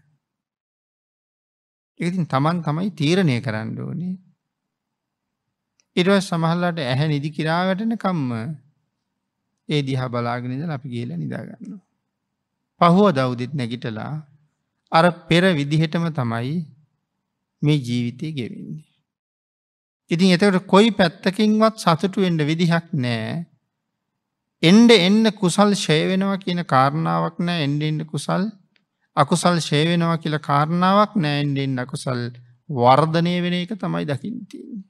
ඉතින් තමන් තමයි තීරණය කරන්න ඕනේ ඉරව සමහල්ලට ඇහැ නිදි කිරාවැටන කම්ම ඒ දිහා බලාගෙනද අපි කියල නිදාගන්න. පහුව දෞදිත් නැගිටලා අර පෙර විදිහටම තමයි මේ ජීවිතය ගෙවෙන්නේ. ඉතින් එතකට කොයි පැත්තකින්වත් සතුටු එන්ඩ විදිහක් නෑ එන්ඩ එන්න කුසල් ශයවෙනවා කියන කාරණාවක් නෑ එන්ඩෙන්ඩ කුසල් අකුසල් ශේවෙනවා කියල කාරණාවක් නෑන්ඩෙන් අකුසල් වර්ධනය වෙන එක තමයි දකිින්තින්නේ.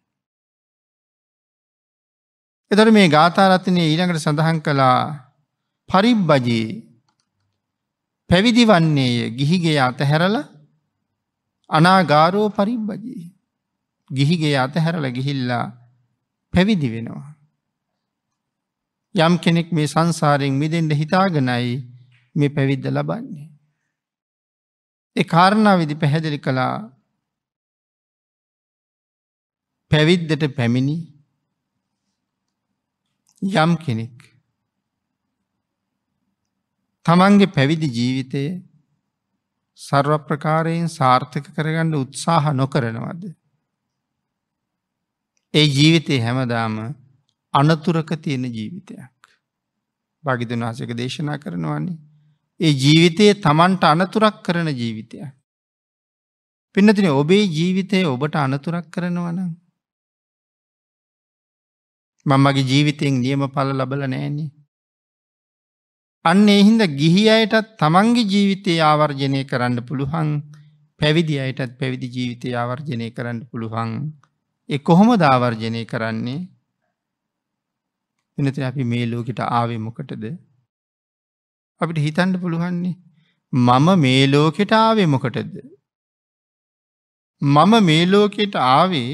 එතට මේ ගාථරත්නය ඊළඟට සඳහන් කළා පරිබ්බජයේ පැවිදි වන්නේය ගිහිගේ අතහැරල අනාගාරෝ පරිබ්බජයේ. ගිහිගේ අතහැරල ගිහිල්ලා පැවිදි වෙනවා. යම් කෙනෙක් මේ සංසාරයෙන් මිදෙන්ට හිතාගෙනයි මේ පැවිද්ද ලබන්නේ. ඒ කාරණාවවිදි පැහැදිලි කළා පැවිද්දට පැමිණි යම් කෙනෙක් තමන්ගේ පැවිදි ජීවිතය සර්ව ප්‍රකාරයෙන් සාර්ථක කරගන්න උත්සාහ නොකරනවද. ඒ ජීවිතය හැමදාම අනතුරක තියෙන ජීවිතයක්. භගිදුන් වහසක දේශනා කරනවන්නේ. ඒ ජීවිතයේ තමන්ට අනතුරක් කරන ජීවිතය. පින්නතින ඔබේ ජීවිතය ඔබට අනතුරක් කරනවනම් මමගේ ජීවිතයෙන් නියම පල ලබල නෑනේ. අන්න එහින්ද ගිහි අයටත් තමන්ගේ ජීවිතය ආවර්ජනය කරන්න පුළුවන් පැවිදි අයටත් පැවිදි ජීවිතය ආවර්ජනය කරන්න පුළුවන් එ කොහොම දාවර්ජනය කරන්නේ එනති අපි මේ ලෝකට ආවේ මොකටද අපිට හිතන්න පුළුවන්නේ මම මේ ලෝකෙට ආවේ මොකටද මම මේ ලෝකෙට ආවේ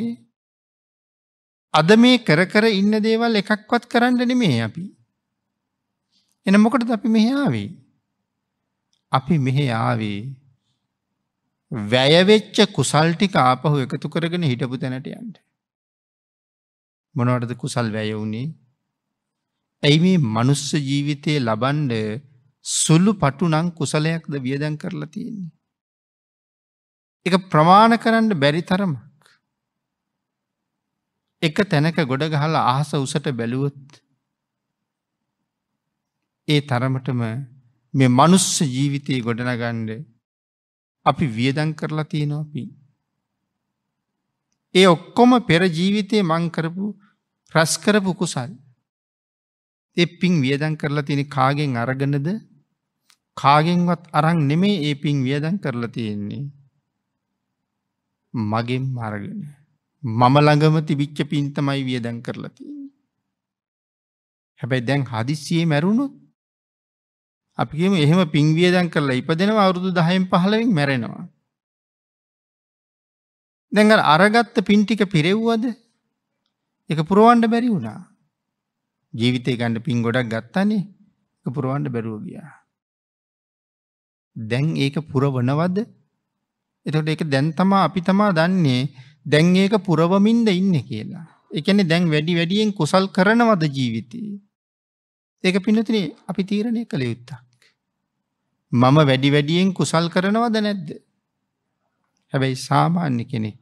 අද මේ කර කර ඉන්න දේවල් එකක්වත් කරන්න නෙමේ අපි. එන මොකටද අපි මෙහෙ ආවේ? අපි මෙහෙ ආවේ වැයවෙච්ච කුසල් ටික ආපහු එකතු කරගෙන හිටපු තැනට යන්න. මොනවටද කුසල් වැය වුණේ? ඇයි මේ මනුස්ස ජීවිතයේ ලබන්ඩ සුළු පටුනං කුසලයක්ද වියදැන් කරලා තියෙන්නේ. එක ප්‍රමාණ කරන්න බැරි තරම එක තැනක ගොඩ ගහලා අහස උසට බැලුවොත් ඒ තරමටම මේ මනුස්ස ජීවිතයේ ගොඩනගන්ඩ අපි වියදන් කරලා තියෙනෝපී. ඒ ඔක්කොම පෙර ජීවිතය මංකරපු ප්‍රස්කරපු කුසල්. එ පින් වියදන් කරලා තියෙන කාගෙන් අරගනද කාගෙන්වත් අරං නෙමේ ඒ පින් වියදන් කරලා තියෙන්නේ. මගෙන් මරගෙන. මම ළඟම තිබිච්ච පින් තමයි වියදැන් කරලා තියෙන්නේ. හැබැයි දැන් හදිස්සියේ මැරුණොත් අපි කියමු එහෙම පින් වියදැන් කරලා ඉපදෙනවා අවුරුදු 10න් 15න් මැරෙනවා. දැන් අර අරගත්ත පින් ටික පිරෙව්වද? ඒක පුරවන්න බැරි වුණා. ජීවිතේ ගන්න පින් ගොඩක් ගත්තානේ. ඒක පුරවන්න බැරුව ගියා. දැන් ඒක පුරවනවද? එතකොට ඒක දැන් තමා අපි තමා දන්නේ දැන් ඒක පුරවමින්ද ඉන්නේ කියලා. එකන දැන් වැඩි වැඩියෙන් කුසල් කරනවද ජීවිතයේ. ඒක පිනතිනේ අපි තීරණය කළ යුත්තක්. මම වැඩි වැඩියෙන් කුසල් කරනවද නැද්ද. හැබැයි සාමාන්‍ය කෙනෙක්.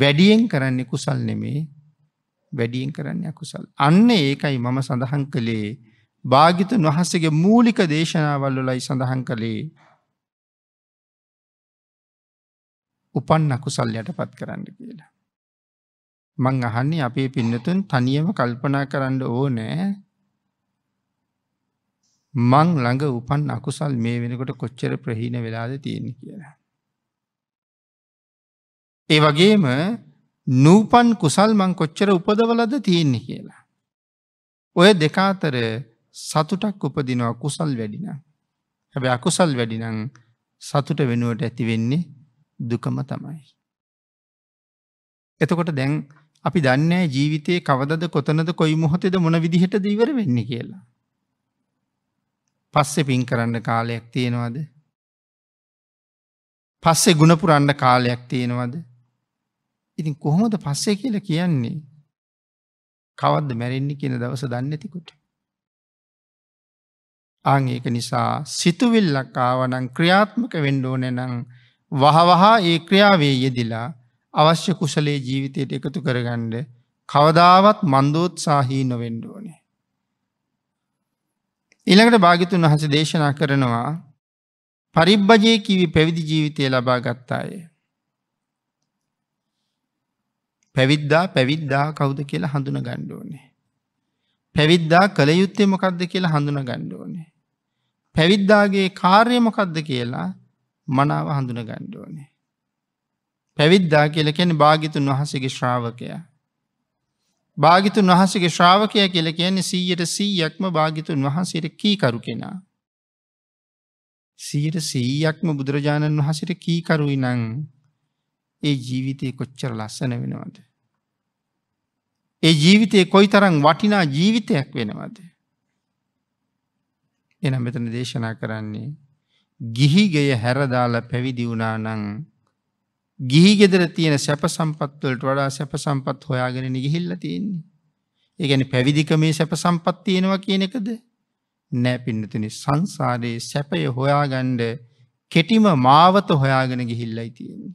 වැඩියෙන් කරන්නේ කුසල් නෙමේ වැඩියෙන් කරන්න අකුසල්. අන්න ඒකයි මම සඳහන් කළේ භාගිතන් වහන්සගේ මූලික දේශනාවල්ලොලයි සඳහන් කළේ උපන් අකුසල් යටපත් කරන්න කියලා. මං අහන්නේ අපේ පින්නතුන් තනියම කල්පනා කරන්න ඕනෑ මං ළඟ උපන් අකුසල් මේ වෙනකොට කොච්චර ප්‍රහීන වෙලාද තියෙන කියලා. ඒ වගේම නූපන් කුසල් මං කොච්චර උපදවලද තියෙන්නේ කියලා. ඔය දෙකාතර සතුටක් උපදිනවා කුසල් වැඩිනම්. හැබැ අකුසල් වැඩිනං සතුට වෙනුවට ඇති වෙන්නේ දුකම තමයි. එතකොට දැන් අපි දන්නේ ජීවිතයේ කවදද කොතනද කොයි මොහොතෙද මොන විදිහට දීවර වෙන්න කියලා. පස්සෙ පින් කරන්න කාලයක් තියෙනවාද. පස්සේ ගුණපුරන්න කාලයක් තියෙනවද. ඉතින් කොහොමද පස්සේ කියලා කියන්නේ. කවද්ද මැරෙන්න්නේ කියන දවස දන්නතිකුට. ආං ඒක නිසා සිතුවිල්ලක් ආවනං ක්‍රියාත්මක වෙන්ඩෝනනං වහවහා ඒ ක්‍රියාවේ යෙදිලා අවශ්‍ය කුසලේ ජීවිතයට එකතු කරගණ්ඩ කවදාවත් මන්දෝත්සාහී නොවෙන්ඩුවනේ. ඉළඟට භාගිතුන් වහස දේශනා කරනවා පරිබ්බජය කිවි පැවිදි ජීවිතය ලබා ගත්තාය. පැවිද්දා පැවිද්දා කවුද කියලා හඳුන ගණ්ඩෝනේ. පැවිද්දා කළ යුත්තේ මොකක්ද කියලා හඳුන ගණ්ඩෝනේ. පැවිද්දාගේ කාර්යමකක්ද කියලා මනාව හඳුන ගණ්ඩෝනේ. පැවිද්දා කියල කෙන භාගිතුන් වහසගේ ශ්‍රාවකයා. භාගිතුන් වහසගේ ශ්‍රාවකය කියල කියන්නේ සීයට සීයක්ම භාගිතුන් වහන්සේට කීකරු කෙනා. සීයට සීයක්ම බුදුරජාණන් වහසට කීකරුයි නං ඒ ජීවිතය කොච්චර ලස්සන වෙනවද. ඒ ජීවිතය කොයි තරං වටිනා ජීවිතයක් වෙනවද. එනම් මෙතන දේශනා කරන්නේ ගිහිගෙය හැරදාලා පැවිදි වුණා නං ගිහිගෙදර තියෙන සැප සම්පත්වලට වඩා සැප සම්පත් හොයාගෙන නිගිහිල්ල තියෙන්නේ. ඒගැන පැවිදිකමේ සැප සම්පත් තියෙනවා කියන එකද නෑ පින්නතුනි සංසාරයේ සැපය හොයාගන්ඩ කෙටිම මාවත හොයාගෙන ගිහිල්ලයි තියෙන්නේ.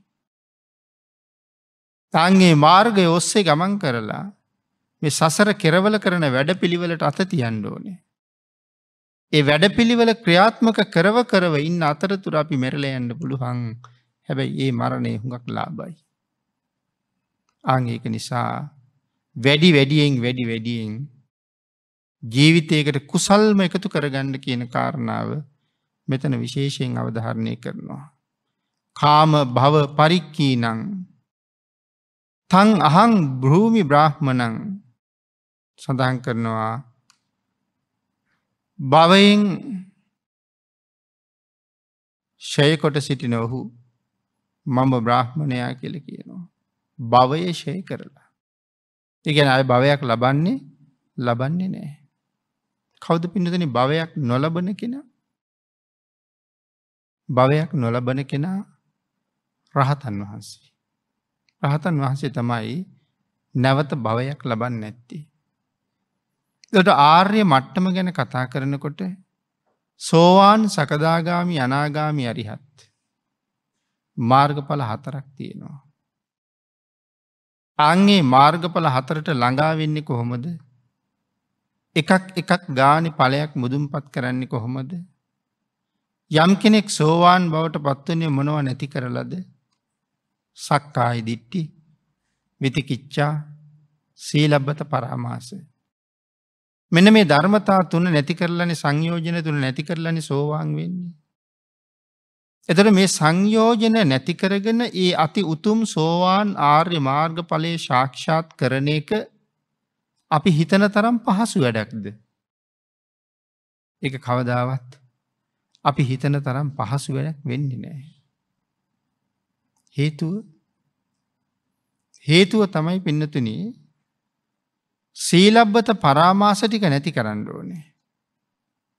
තන්ගේ මාර්ගය ඔස්සේ ගමන් කරලා මේ සසර කෙරවල කරන වැඩ පිළිවලට අත තියන්න ඕනේ. ඒ වැඩපිළිවෙල ක්‍රියාත්මක කරව කරව ඉන්න අතරතුර අපි මෙරල යන්න පුළුවන් හැබැයි ඒ මරණය හුඟක් ලාබයි. ආංඒක නිසා වැඩි වැඩියෙන් වැඩි වැඩියෙන් ජීවිතයකට කුසල්ම එකතු කරගන්න කියන කාරණාව මෙතන විශේෂයෙන් අවධාරණය කරනවා. කාම භව පරික්කී නං. තං අහං බ්‍රූමි බ්‍රාහ්මණං සඳහන් කරනවා භවයෙන් ෂයකොට සිටින ඔහු මම බ්‍රාහ්මණයා කියල කියනවා. භවය ෂය කරලා. ඉගෙන අය භවයක් ලබන්නේ ලබන්නේ නෑ. කෞද පිඳතන භවයක් නොලබන කෙනා භවයක් නොලබන කෙනා රහතන් වහන්සේ. රහතන් වහන්සේ තමයි නැවත භවයක් ලබන්න නැත්ති. දොට ආර්ය මට්ටම ගැන කතා කරනකොට සෝවාන් සකදාගාමි අනාගාමි අරිහත් මාර්ගඵල හතරක් තියෙනවා. අන්ගේ මාර්ගඵල හතරට ළඟාවෙන්නේ කොහොමද එකක් එකක් ගානි පලයක් මුදුම්පත් කරන්නේ කොහොමද යම් කෙනෙක් සෝවාන් බවට පත්වනය මොනව නැති කරලද සක්කායි දිට්ටි විතිකිච්චා සීලබ්බත පරාමාසය මෙන මේ ධර්මතා තුන නැති කරලන සංයෝජන තුළ නැති කරලන සෝවාන් වෙන්නේ. එතට මේ සංයෝජන නැතිකරගෙන ඒ අති උතුම් සෝවාන් ආර්ය මාර්ග පලේ ශාක්ෂාත් කරන එක අපි හිතන තරම් පහසු වැඩක්ද. එක කවදාවත් අපි හිතන තරම් පහසු වැඩක් වෙන්න නෑ. හේතුව හේතුව තමයි පින්නතුනේ සීලබ්බත පරාමාස ටික නැති කරන්න ඕනේ.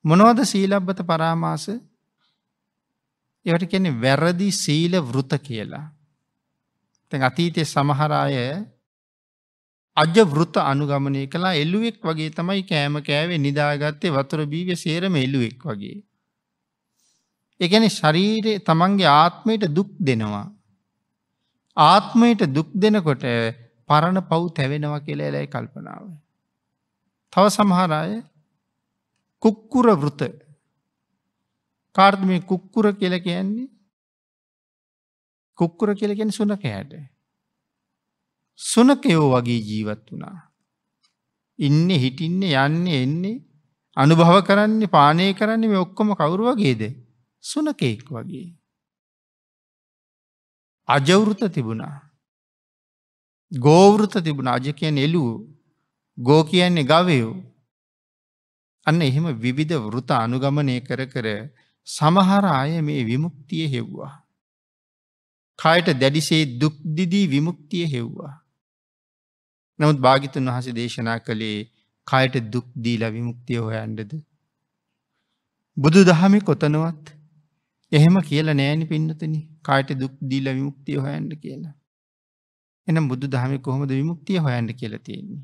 මොනවද සීලබ්බත පරාමාස? ඒවට කියන්නේ වැරදි සීල වෘත කියලා. දැන් අතීතයේ සමහර අය අජ වෘත අනුගමනය කළා එළුවෙක් වගේ තමයි කෑම කෑවේ නිදාගත්තේ වතුර බීවේ සේරම එළුවෙක් වගේ. ඒ කියන්නේ ශරීරයේ තමන්ගේ ආත්මයට දුක් දෙනවා. ආත්මයට දුක් දෙනකොට පරණ පව් තැවෙනවා කියලා එලයි කල්පනාව. තව සමහරය කුක්කුර වෘත කාර්ධ මේ කුක්කුර කියල කියන්නේ කුක්කුර කියලකෙන සුනකෑට. සුනකයෝ වගේ ජීවත් වුණා. ඉන්න හිටින්න යන්න එන්නේ අනුභව කරන්නේ පානය කරන්නේ මේ ඔක්කොම කවුරු වගේද සුනකෙක් වගේ. අජවෘත තිබුණා. ගෝවෘත තිබුණ අජ කියන එලුවෝ ගෝ කියන්නේ ගවයෝ අන්න එහෙම විවිධ වෘත අනුගමනය කර කර සමහර අය මේ විමුක්තිය හෙව්වා. කායට දැඩිසේ දුක්දිදී විමුක්තිය හෙව්වා. නමුත් භාගිතුන් වහස දේශනා කළේ කායට දුක්දීල විමුක්තිය හොයන්ඩද. බුදු දහමි කොතනවත් එහෙම කියල නෑනි පින්නතන කායට දුක්දීල විමුක්තිය හොයන්ඩ කියලා. එනම් බුදු දහමි කොහොමද විමුක්තිය හොයන්ට කියලා තියෙන්නේ.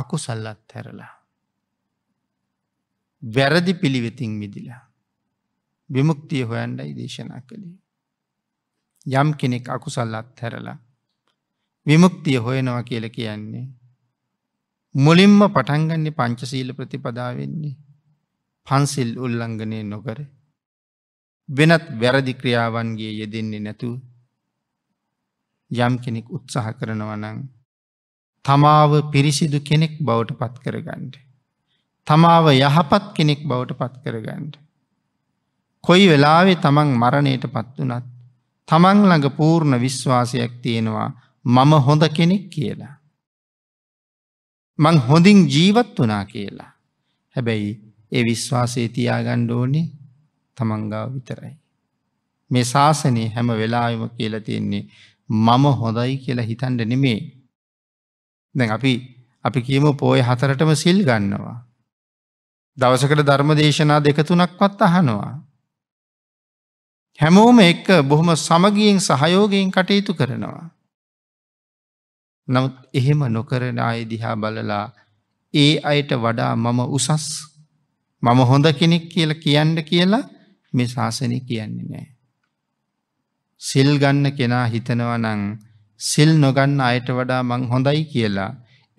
අකු සල්ලත් හැරලා. වැරදි පිළිවෙතින් මිදිලා. විමුක්තිය හොයන්ඩයි දේශනා කළේ. යම් කෙනෙක් අකුසල්ලත් හැරලා. විමුක්තිය හොයනවා කියල කියන්නේ. මුලින්ම පටන්ගන්නේ පංචසීල ප්‍රතිපදාවෙන්නේ. පන්සිල් උල්ලංගනය නොකරේ වෙනත් වැරදි ක්‍රියාවන්ගේ යෙදෙන්නේ නැතුව යම් කෙනෙක් උත්සාහ කරනවනං තමාව පිරිසිදු කෙනෙක් බවට පත් කරගන්නට. තමාව යහපත් කෙනෙක් බවට පත් කරගන්නට. කොයි වෙලාවේ තමන් මරණයට පත් වනත් තමන් ළඟ පූර්ණ විශ්වාසයක් තියෙනවා මම හොඳ කෙනෙක් කියලා. මං හොඳින් ජීවත් වනා කියලා. හැබැයි ඒ විශ්වාසය තියාගණ්ඩ ඕනේ තමන්ගාව විතරයි. මේ ශාසනය හැම වෙලාම කියලා තියෙන්නේ මම හොඳයි කියලා හිතන්ඩ නෙමේ. දැන් අපි අපි කියම පෝය හතරටම සිල් ගන්නවා. දවසකට ධර්ම දේශනා දෙක තුනක්වත් අහනවා. හැමෝම එක්ක බොහොම සමගියෙන් සහයෝගයෙන් කටයුතු කරනවා. නමුත් එහෙම නොකරන අය දිහා බලලා ඒ අයට වඩා මම උසස් මම හොඳ කෙනෙක් කියල කියන්න කියලා මේ ශාසනය කියන්නේ නෑ. සිල් ගන්න කෙනා හිතනවා නං සිල් නොගන්න අයට වඩා මං හොඳයි කියලා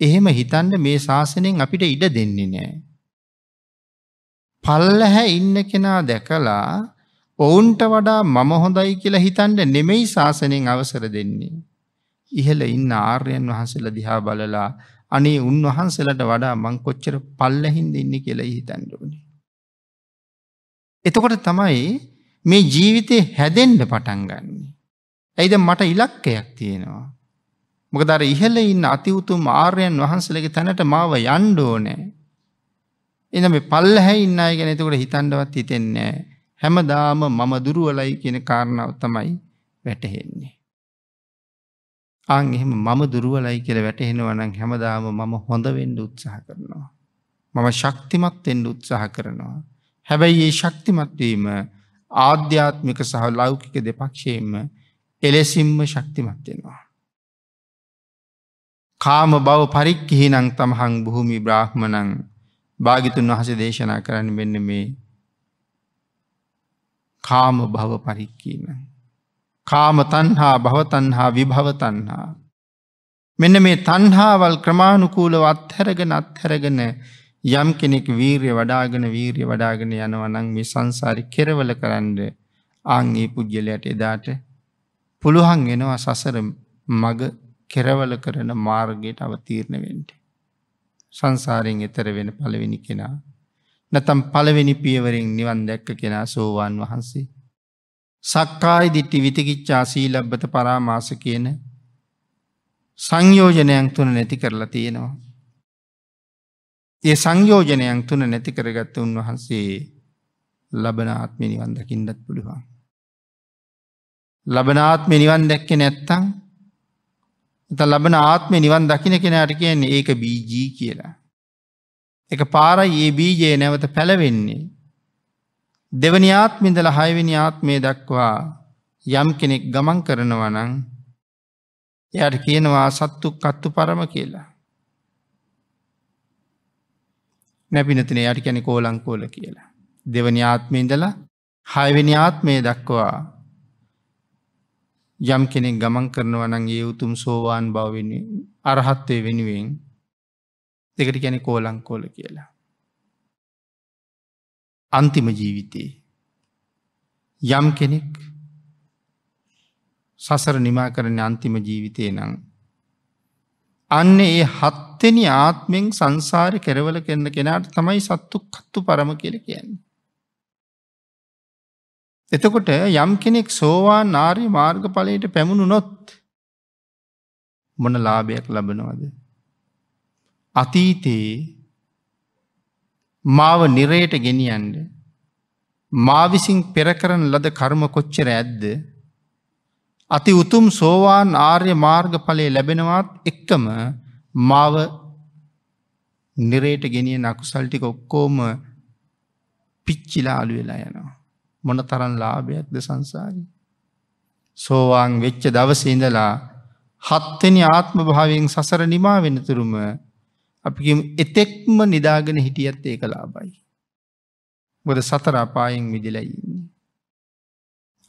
එහෙම හිතන්ට මේ ශාසනයෙන් අපිට ඉඩ දෙන්නේ නෑ. පල්ලහැ ඉන්න කෙනා දැකලා ඔවුන්ට වඩා මම හොඳයි කියලා හිතන්ට නෙමෙයි ශාසනයෙන් අවසර දෙන්නේ. ඉහළ ඉන්න ආර්යන් වහන්සේල දිහා බලලා අනේ උන්වහන්සේලට වඩා මං කොච්චර පල්ලහින්ද ඉන්නේ කියලා හිතන්න ඕනේ. එතකොට තමයි මේ ජීවිතේ හැදෙන්න පටන් ගන්න. ඇයිද මට ඉලක්කයක් තියෙනවා. මොකදර ඉහළ ඉන්න අතිවුතුම් ආර්යන් වහන්සලගේ තැනට මාව යන්්ඩෝනෑ. එන මේ පල්ල හැ ඉන්න අය ගැන එතකොට හිතන්ඩවත් හිතෙන්නේ හැමදාම මම දුරුවලයි කියන කාරණාව තමයි වැටහෙන්නේ. අං එහෙම මම දුරුවලයි කියල වැටහෙනවනං හැමදාම මම හොඳ වෙන්ඩ උත්සාහ කරනවා. මම ශක්තිමත් වෙන්ඩ උත්සාහ කරනවා. හැබැයි ඒ ශක්තිමත්වීම ආධ්‍යාත්මික සහ ලෞකික දෙපක්ෂයෙන්ම එලෙසිම්ම ශක්තිමත්වෙනවා. කාම බව පරික්කිහිනං තමහං බොහොමි බ්‍රාහ්මණං භාගිතුන් වහස දේශනා කරන්න වෙන්න මේ කාම භව පරික්කීම. කාම තන්හා භවතන්හා විභවතන්හා. මෙන්න මේ තන්හාවල් ක්‍රමාණුකූලව අත්හැරගෙන අත්හැරගෙන යම් කෙනෙක් වීරිය වඩාගෙන වීරිය වඩාගෙන යනවා නම් මේ සංසාරේ කෙරවල කරන්න ආන් ඒ පුජ්‍යලයට එදාට පුළුවන් වෙනවා සසර මග කෙරවල කරන මාර්ගයට අවතීර්ණ වෙන්න. සංසාරයෙන් එතර වෙන පළවෙනි කෙනා නැතම් පළවෙනි පියවරෙන් නිවන් දැක්ක කෙනා සෝවාන් වහන්සේ. සක්කාය දිට්ටි විතිකිච්ඡා සීලබ්බත පරාමාස කියන සංයෝජනයන් තුන නැති කරලා තියෙනවා. ඒ සංයෝජනයන් තුන නැති කරගත්ත උන්වහන්සේ ලබනාත්මි නිවන් දකින්නත් පුළුවන්. ලබනාත්මි නිවන් දැක්කෙ නැත්තං එත ලබන ආත්මය නිවන් දකින කෙනට කියන්නේ ඒක බීජී කියලා. එක පාරයි ඒ බීජයේ නැවත පැලවෙන්නේ. දෙවනි ආත්මිදල හයවිනි ආත්මය දක්වා යම් කෙනෙක් ගමන් කරනවනං එයට කියනවා සත්තු කත්තු පරම කියලා. නැපිනතින යට කැනෙ කෝලංකෝල කියලා. දෙවනි ආත්මීන්දලා හයවෙනි ආත්මය දක්වා යම් කෙනෙක් ගමන් කරනවනන් ඒ උතුම් සෝවාන් බවවෙන්න අරහත්වය වෙනුවෙන් දෙකට කැනෙ කෝලංකෝල කියලා. අන්තිම ජීවිතයේ යම් කෙනෙක් සසර නිමා කරන අන්තිම ජීවිතය නම් අන්න ඒ හත්තෙනි ආත්මෙන් සංසාරය කෙරවල කෙන්න කෙනාට තමයි සත්තු කත්තු පරම කියල කියන්න. එතකොට යම් කෙනෙක් සෝවා නාරී මාර්ග පලයට පැමුණු නොත් මොන ලාභයක් ලබනවද. අතීතයේ මාව නිරයට ගෙනියන්ඩ මාවිසින් පෙරකරන ලද කර්ම කොච්චර ඇද්ද අති උතුම් සෝවාන් ආර්ය මාර්ග පලේ ලැබෙනවාත් එක්කම මාව නිරේට ගෙනිය නකුසල්ටික ඔක්කෝම පිච්චිලා අලු වෙලා යනවා. මොන තරන් ලාභයක්ද සංසාරී. සෝවාන් වෙච්ච දවසඉඳලා හත්තනි ආත්ම භාවයෙන් සසර නිමා වෙනතුරුම අපි එතෙක්ම නිදාගෙන හිටියත් ඒක ලාබයි. බොද සතර අපායෙන් විදිලයින්නේ.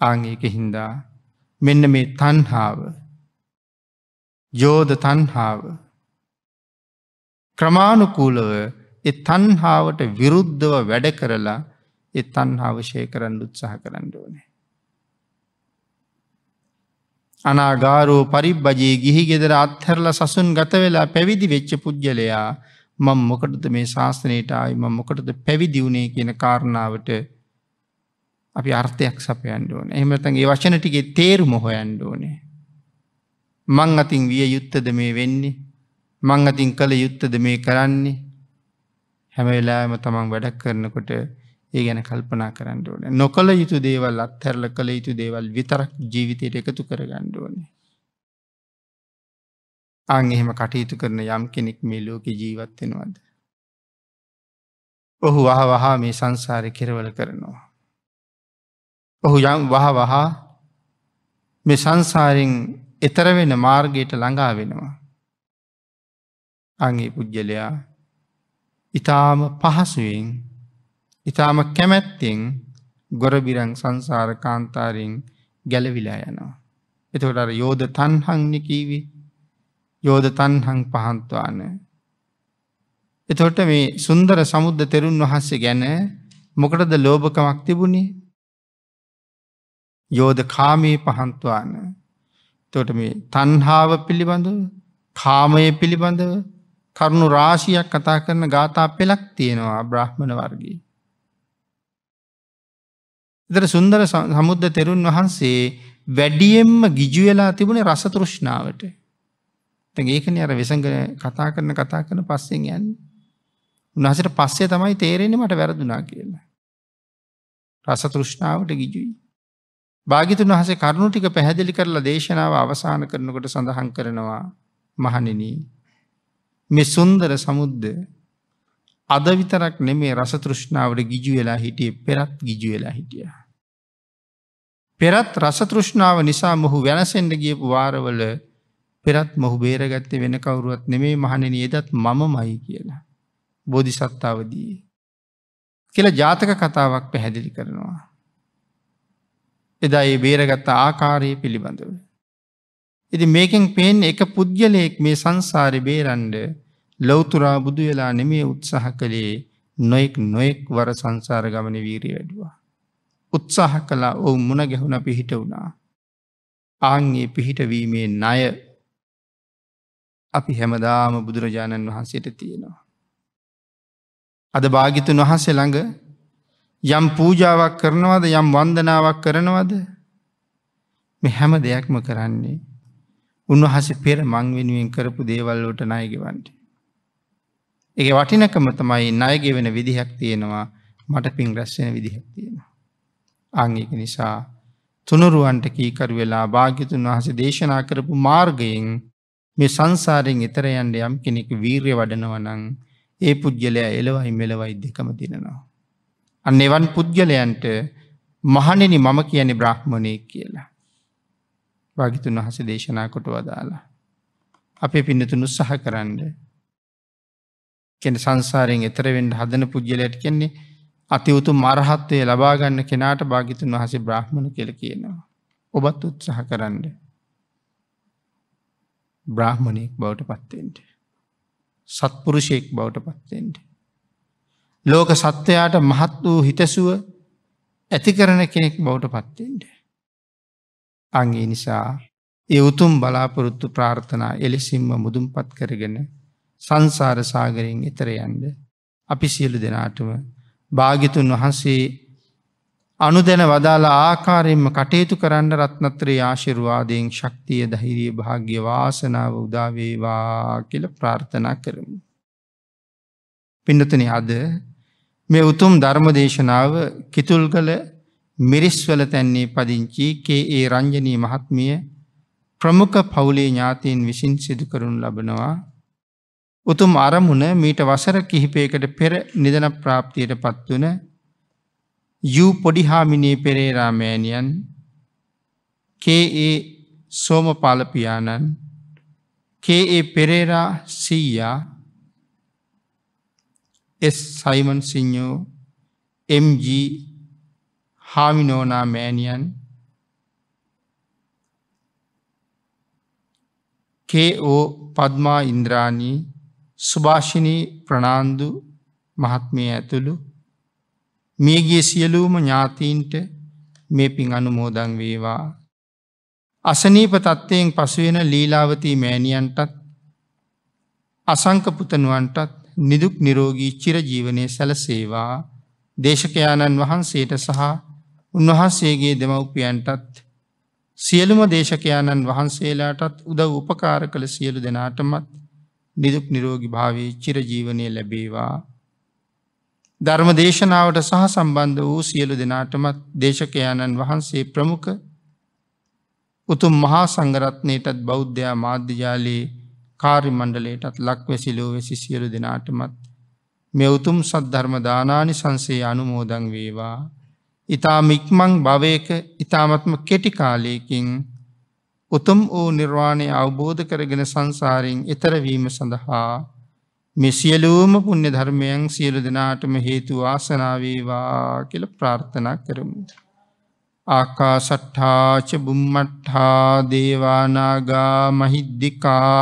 ආංඒක හින්දා මෙන්න මේ තන්හාාව යෝධ තන්හාාව ක්‍රමාණුකූලව එ තන්හාාවට විරුද්ධව වැඩ කරලා එ තන්හාවශය කරන්න උත්සාහ කරන්න ඕනේ. අනාගාරෝ පරිබ්බජයේ ගිහි ගෙදර අත්හැරල සසුන් ගත වෙලා පැවිදි වෙච්ච පුද්ගලයා මං මොකටද මේ ශාස්තනයට ආයි මං මොකටද පැවිදිවුණේ කියන කාරණාවට අපි අර්ථයක් සපයන්න ඕන එහමතන් ඒ වචන ටිගේ තේරුම හොයන්න ඕනේ. මං අතින් විය යුත්තද මේ වෙන්නේ මං අතින් කළ යුත්තද මේ කරන්නේ හැමවෙලාම තමන් වැඩක් කරනකොට ඒ ගැන කල්පනා කරන්න ඕන නොකළ යුතු දේවල් අත්හැරල කළ යුතු දේවල් විතරක් ජීවිතයට එකතු කර ගණ්ඩුවන අං එහෙම කටයුතු කරන යම් කෙනෙක් මේ ලෝක ජීවත්වෙනවාද ඔහු වහ වහා මේ සංසාරය කෙරවල කරනවා ඔහු යම් වහ වහා මේ සංසාරෙන් එතරවෙන මාර්ගයට ළඟා වෙනවා. අගේ පුද්ගලයා ඉතාම පහසුවෙන් ඉතාම කැමැත්තෙන් ගොරබිරං සංසාර කාන්තාරෙන් ගැලවිලා යනවා. එතකොට අර යෝධ තන්හංනි කීවි යෝධ තන්හං පහන්ත්වාන. එතොට මේ සුන්දර සමුද්ද තෙරුන් වහන්සේ ගැන මොකටද ලෝභකමක් තිබුණේ යෝධ කාමයේ පහන්තුවාන තොට මේ තන්හාාව පිළිබඳව කාමය පිළිබඳව කරුණු රාශියක් කතා කරන ගාථා පෙළක් තියෙනවා බ්‍රහ්මණ වර්ගී. දර සුන්දර සමුද්ධ තෙරුන් වහන්සේ වැඩියෙන්ම ගිජුවෙලා තිබුණේ රසතෘෂ්ණාවට. ඒකන අර වෙසග කතා කරන කතා කරන පස්සෙන් යන් උන්හසට පස්සේ තමයි තේරෙන මට වැරදුනා කියලා. රසතෘෂ්ණාවට ගිජුයි. භාගිතුන් වහසේ කරුණු ටික පැහැදිලි කරලා දේශනාව අවසාන කරනකොට සඳහන් කරනවා මහණෙන මේ සුන්දර සමුද්ද අද විතරක් නෙමේ රසතෘෂ්ණාවට ගිජු වෙලා හිටියේ පෙරත් ගිජු වෙලා හිටිය. පෙරත් රසතෘෂ්ණාව නිසා මොහු වෙනසෙන්ඩ ගියපු වාරවල පෙරත් මොහු බේරගත්තේ වෙන කවුරුවත් නෙමේ මහණෙන එදත් මම මයි කියලා. බෝධි සත්තාවදී. කියලා ජාතක කතාවක් පැහැදිලි කරනවා. එදා ඒ බේරගත්ත ආකාරය පිළිබඳව. ඉති මේකෙන් පේෙන් එක පුද්ගලයෙක් මේ සංසාරි බේරන්ඩ ලොවතුරා බුදු වෙලා නෙමේ උත්සාහ කළේ නොෙක් නොෙක් වර සංසාර ගමන වීරී වැඩුවා. උත්සාහ කලා ඔවු මුණ ගැහුණ පිහිට වුණා. ආංගේ පිහිටවීමේ ණය අපි හැමදාම බුදුරජාණන් වහන්සේට තියෙනවා. අද භාගිතුන් වහන්සේ ළඟ යම් පූජාවක් කරනවද යම් වන්දනාවක් කරනවද හැම දෙයක්ම කරන්නේ උන්වහස පෙර මං වෙනුවෙන් කරපු දේවල්ලට ණයගෙවන්ට. ඒ වටිනකම තමයි ණයගෙවෙන විදිහක් තියෙනවා මට පින් රැස්වෙන විදිහක් තියෙනවා. අංගක නිසා තුනුරුවන්ට කීකරු වෙලා භාග්‍යතුන් වහස දේශනා කරපු මාර්ගයෙන් මේ සංසාරයෙන් එතරයන්ට යම් කෙනෙක් වීර්ය වඩනවනං ඒ පුද්ගලයා එලවයි මෙලවයි දෙකම තිනෙනවා. අනෙවන් පුද්ගලයන්ට මහනෙනි මම කියන්නේ බ්‍රහ්මණයක් කියලා. භාගිතුන් වහස දේශනා කොට වදාලා. අපේ පින්නතුනු සහ කරන්න. කෙන සංසාරයෙන් එතරවෙන්ට හදන පුද්ගලයට කියන්නේ අතිවුතු මරහත්වය ලබාගන්න කෙනාට භාගිතුන් වහසේ බ්‍රහ්මණ කෙල කියනවා. ඔබත් උත්සහ කරන්න. බ්‍රාහ්මණයෙක් බවට පත්තෙන්ට. සත්පුරුෂයෙක් බවට පත්තෙන්ට. ලෝක සත්වයාට මහත් වූ හිතසුව ඇති කරන කෙනෙක් බවට පත්තෙන්ට. අගේ නිසා ඒ උතුම් බලාපොරොත්තු ප්‍රාර්ථනා එලෙසිම්ම මුදුම්පත් කරගෙන සංසාර සාගරයෙන් එතරයන්ද අපි සියලු දෙනාටම භාගිතුන් වහන්සේ අනුදැන වදාලා ආකාරයෙන්ම කටයුතු කරන්න රත්නත්‍රයේ ආශිරවාදයෙන් ශක්තිය දහිරිය භාග්‍ය වාසනාව උදාවේවා කියල ප්‍රාර්ථනා කරමු. පිඩතන අද මේ උතුම් ධර්ම දේශනාව කිතුල් කළ මිරිස්වල තැන්නේ පදිංචි කේ ඒ රංජනී මහත්මිය ප්‍රමුඛ පවුලේ ඥාතීන් විසින් සිදු කරනු ලබනවා. උතුම් අරමුණ මීට වසර කිහිපයකට පෙර නිදන ප්‍රාප්තියට පත්වන යු පොඩිහාමිනේ පෙරේරාමෑණියන් කේ සෝමපාලපියාණන් කේ පෙරේරා සීයා එස් සයිමන් සිං්ඥෝ MG හාමිනෝනා මෑනියන් කෝ පද්මා ඉන්ද්‍රාණී සුභාෂිණී ප්‍රනාන්දු මහත්මය ඇතුළු මේගේ සියලූම ඥාතීන්ට මේ පින් අනුමෝදන් වේවා අසනීප තත්ත්වයෙන් පසුවෙන ලීලාවතී මෑණියන්ටත් අසංක පුතනුවන්ටත් නිදුක් නිරෝගී චිරජීවනය සැලසේවා දේශකයාණන් වහන්සේට සහ උන්වහන්සේගේ දෙමව්පියන්ටත් සියලුම දේශකයාණන් වහන්සේලාටත් උදව් උපකාර කළ සියලු දෙනාටමත් නිදුක් නිරෝගි භාවී චිරජීවනය ලැබේවා. ධර්ම දේශනාවට සහ සම්බන්ධ වූ සියලු දෙනාටමත් දේශකයාණන් වහන්සේ ප්‍රමුඛ උතුම් මහා සංගරත්නයටත් බෞද්ධයා මාධ්‍යජාලයේ කාරි මණ්ඩලයටත් ලක්වැසිලෝ වෙසි සියලු දෙනාටමත් මෙවතුම් සද්ධර්ම දානානි සංසේ අනුමෝදං වේවා ඉතා මික්මං භවයක ඉතාමත්ම කෙටි කාලයකින් උතුම් වූ නිර්වාණය අවබෝධ කරගෙන සංසාරයෙන් එතරවීම සඳහා මෙසියලූම පුුණ්‍ය ධර්මයන් සියලු දෙනාටම හේතු ආසනාවේවා කියල ප්‍රාර්ථනා කරමු. ආකා සට්ඨාච බුම්මට්හා දේවානාගා මහිද්දිකා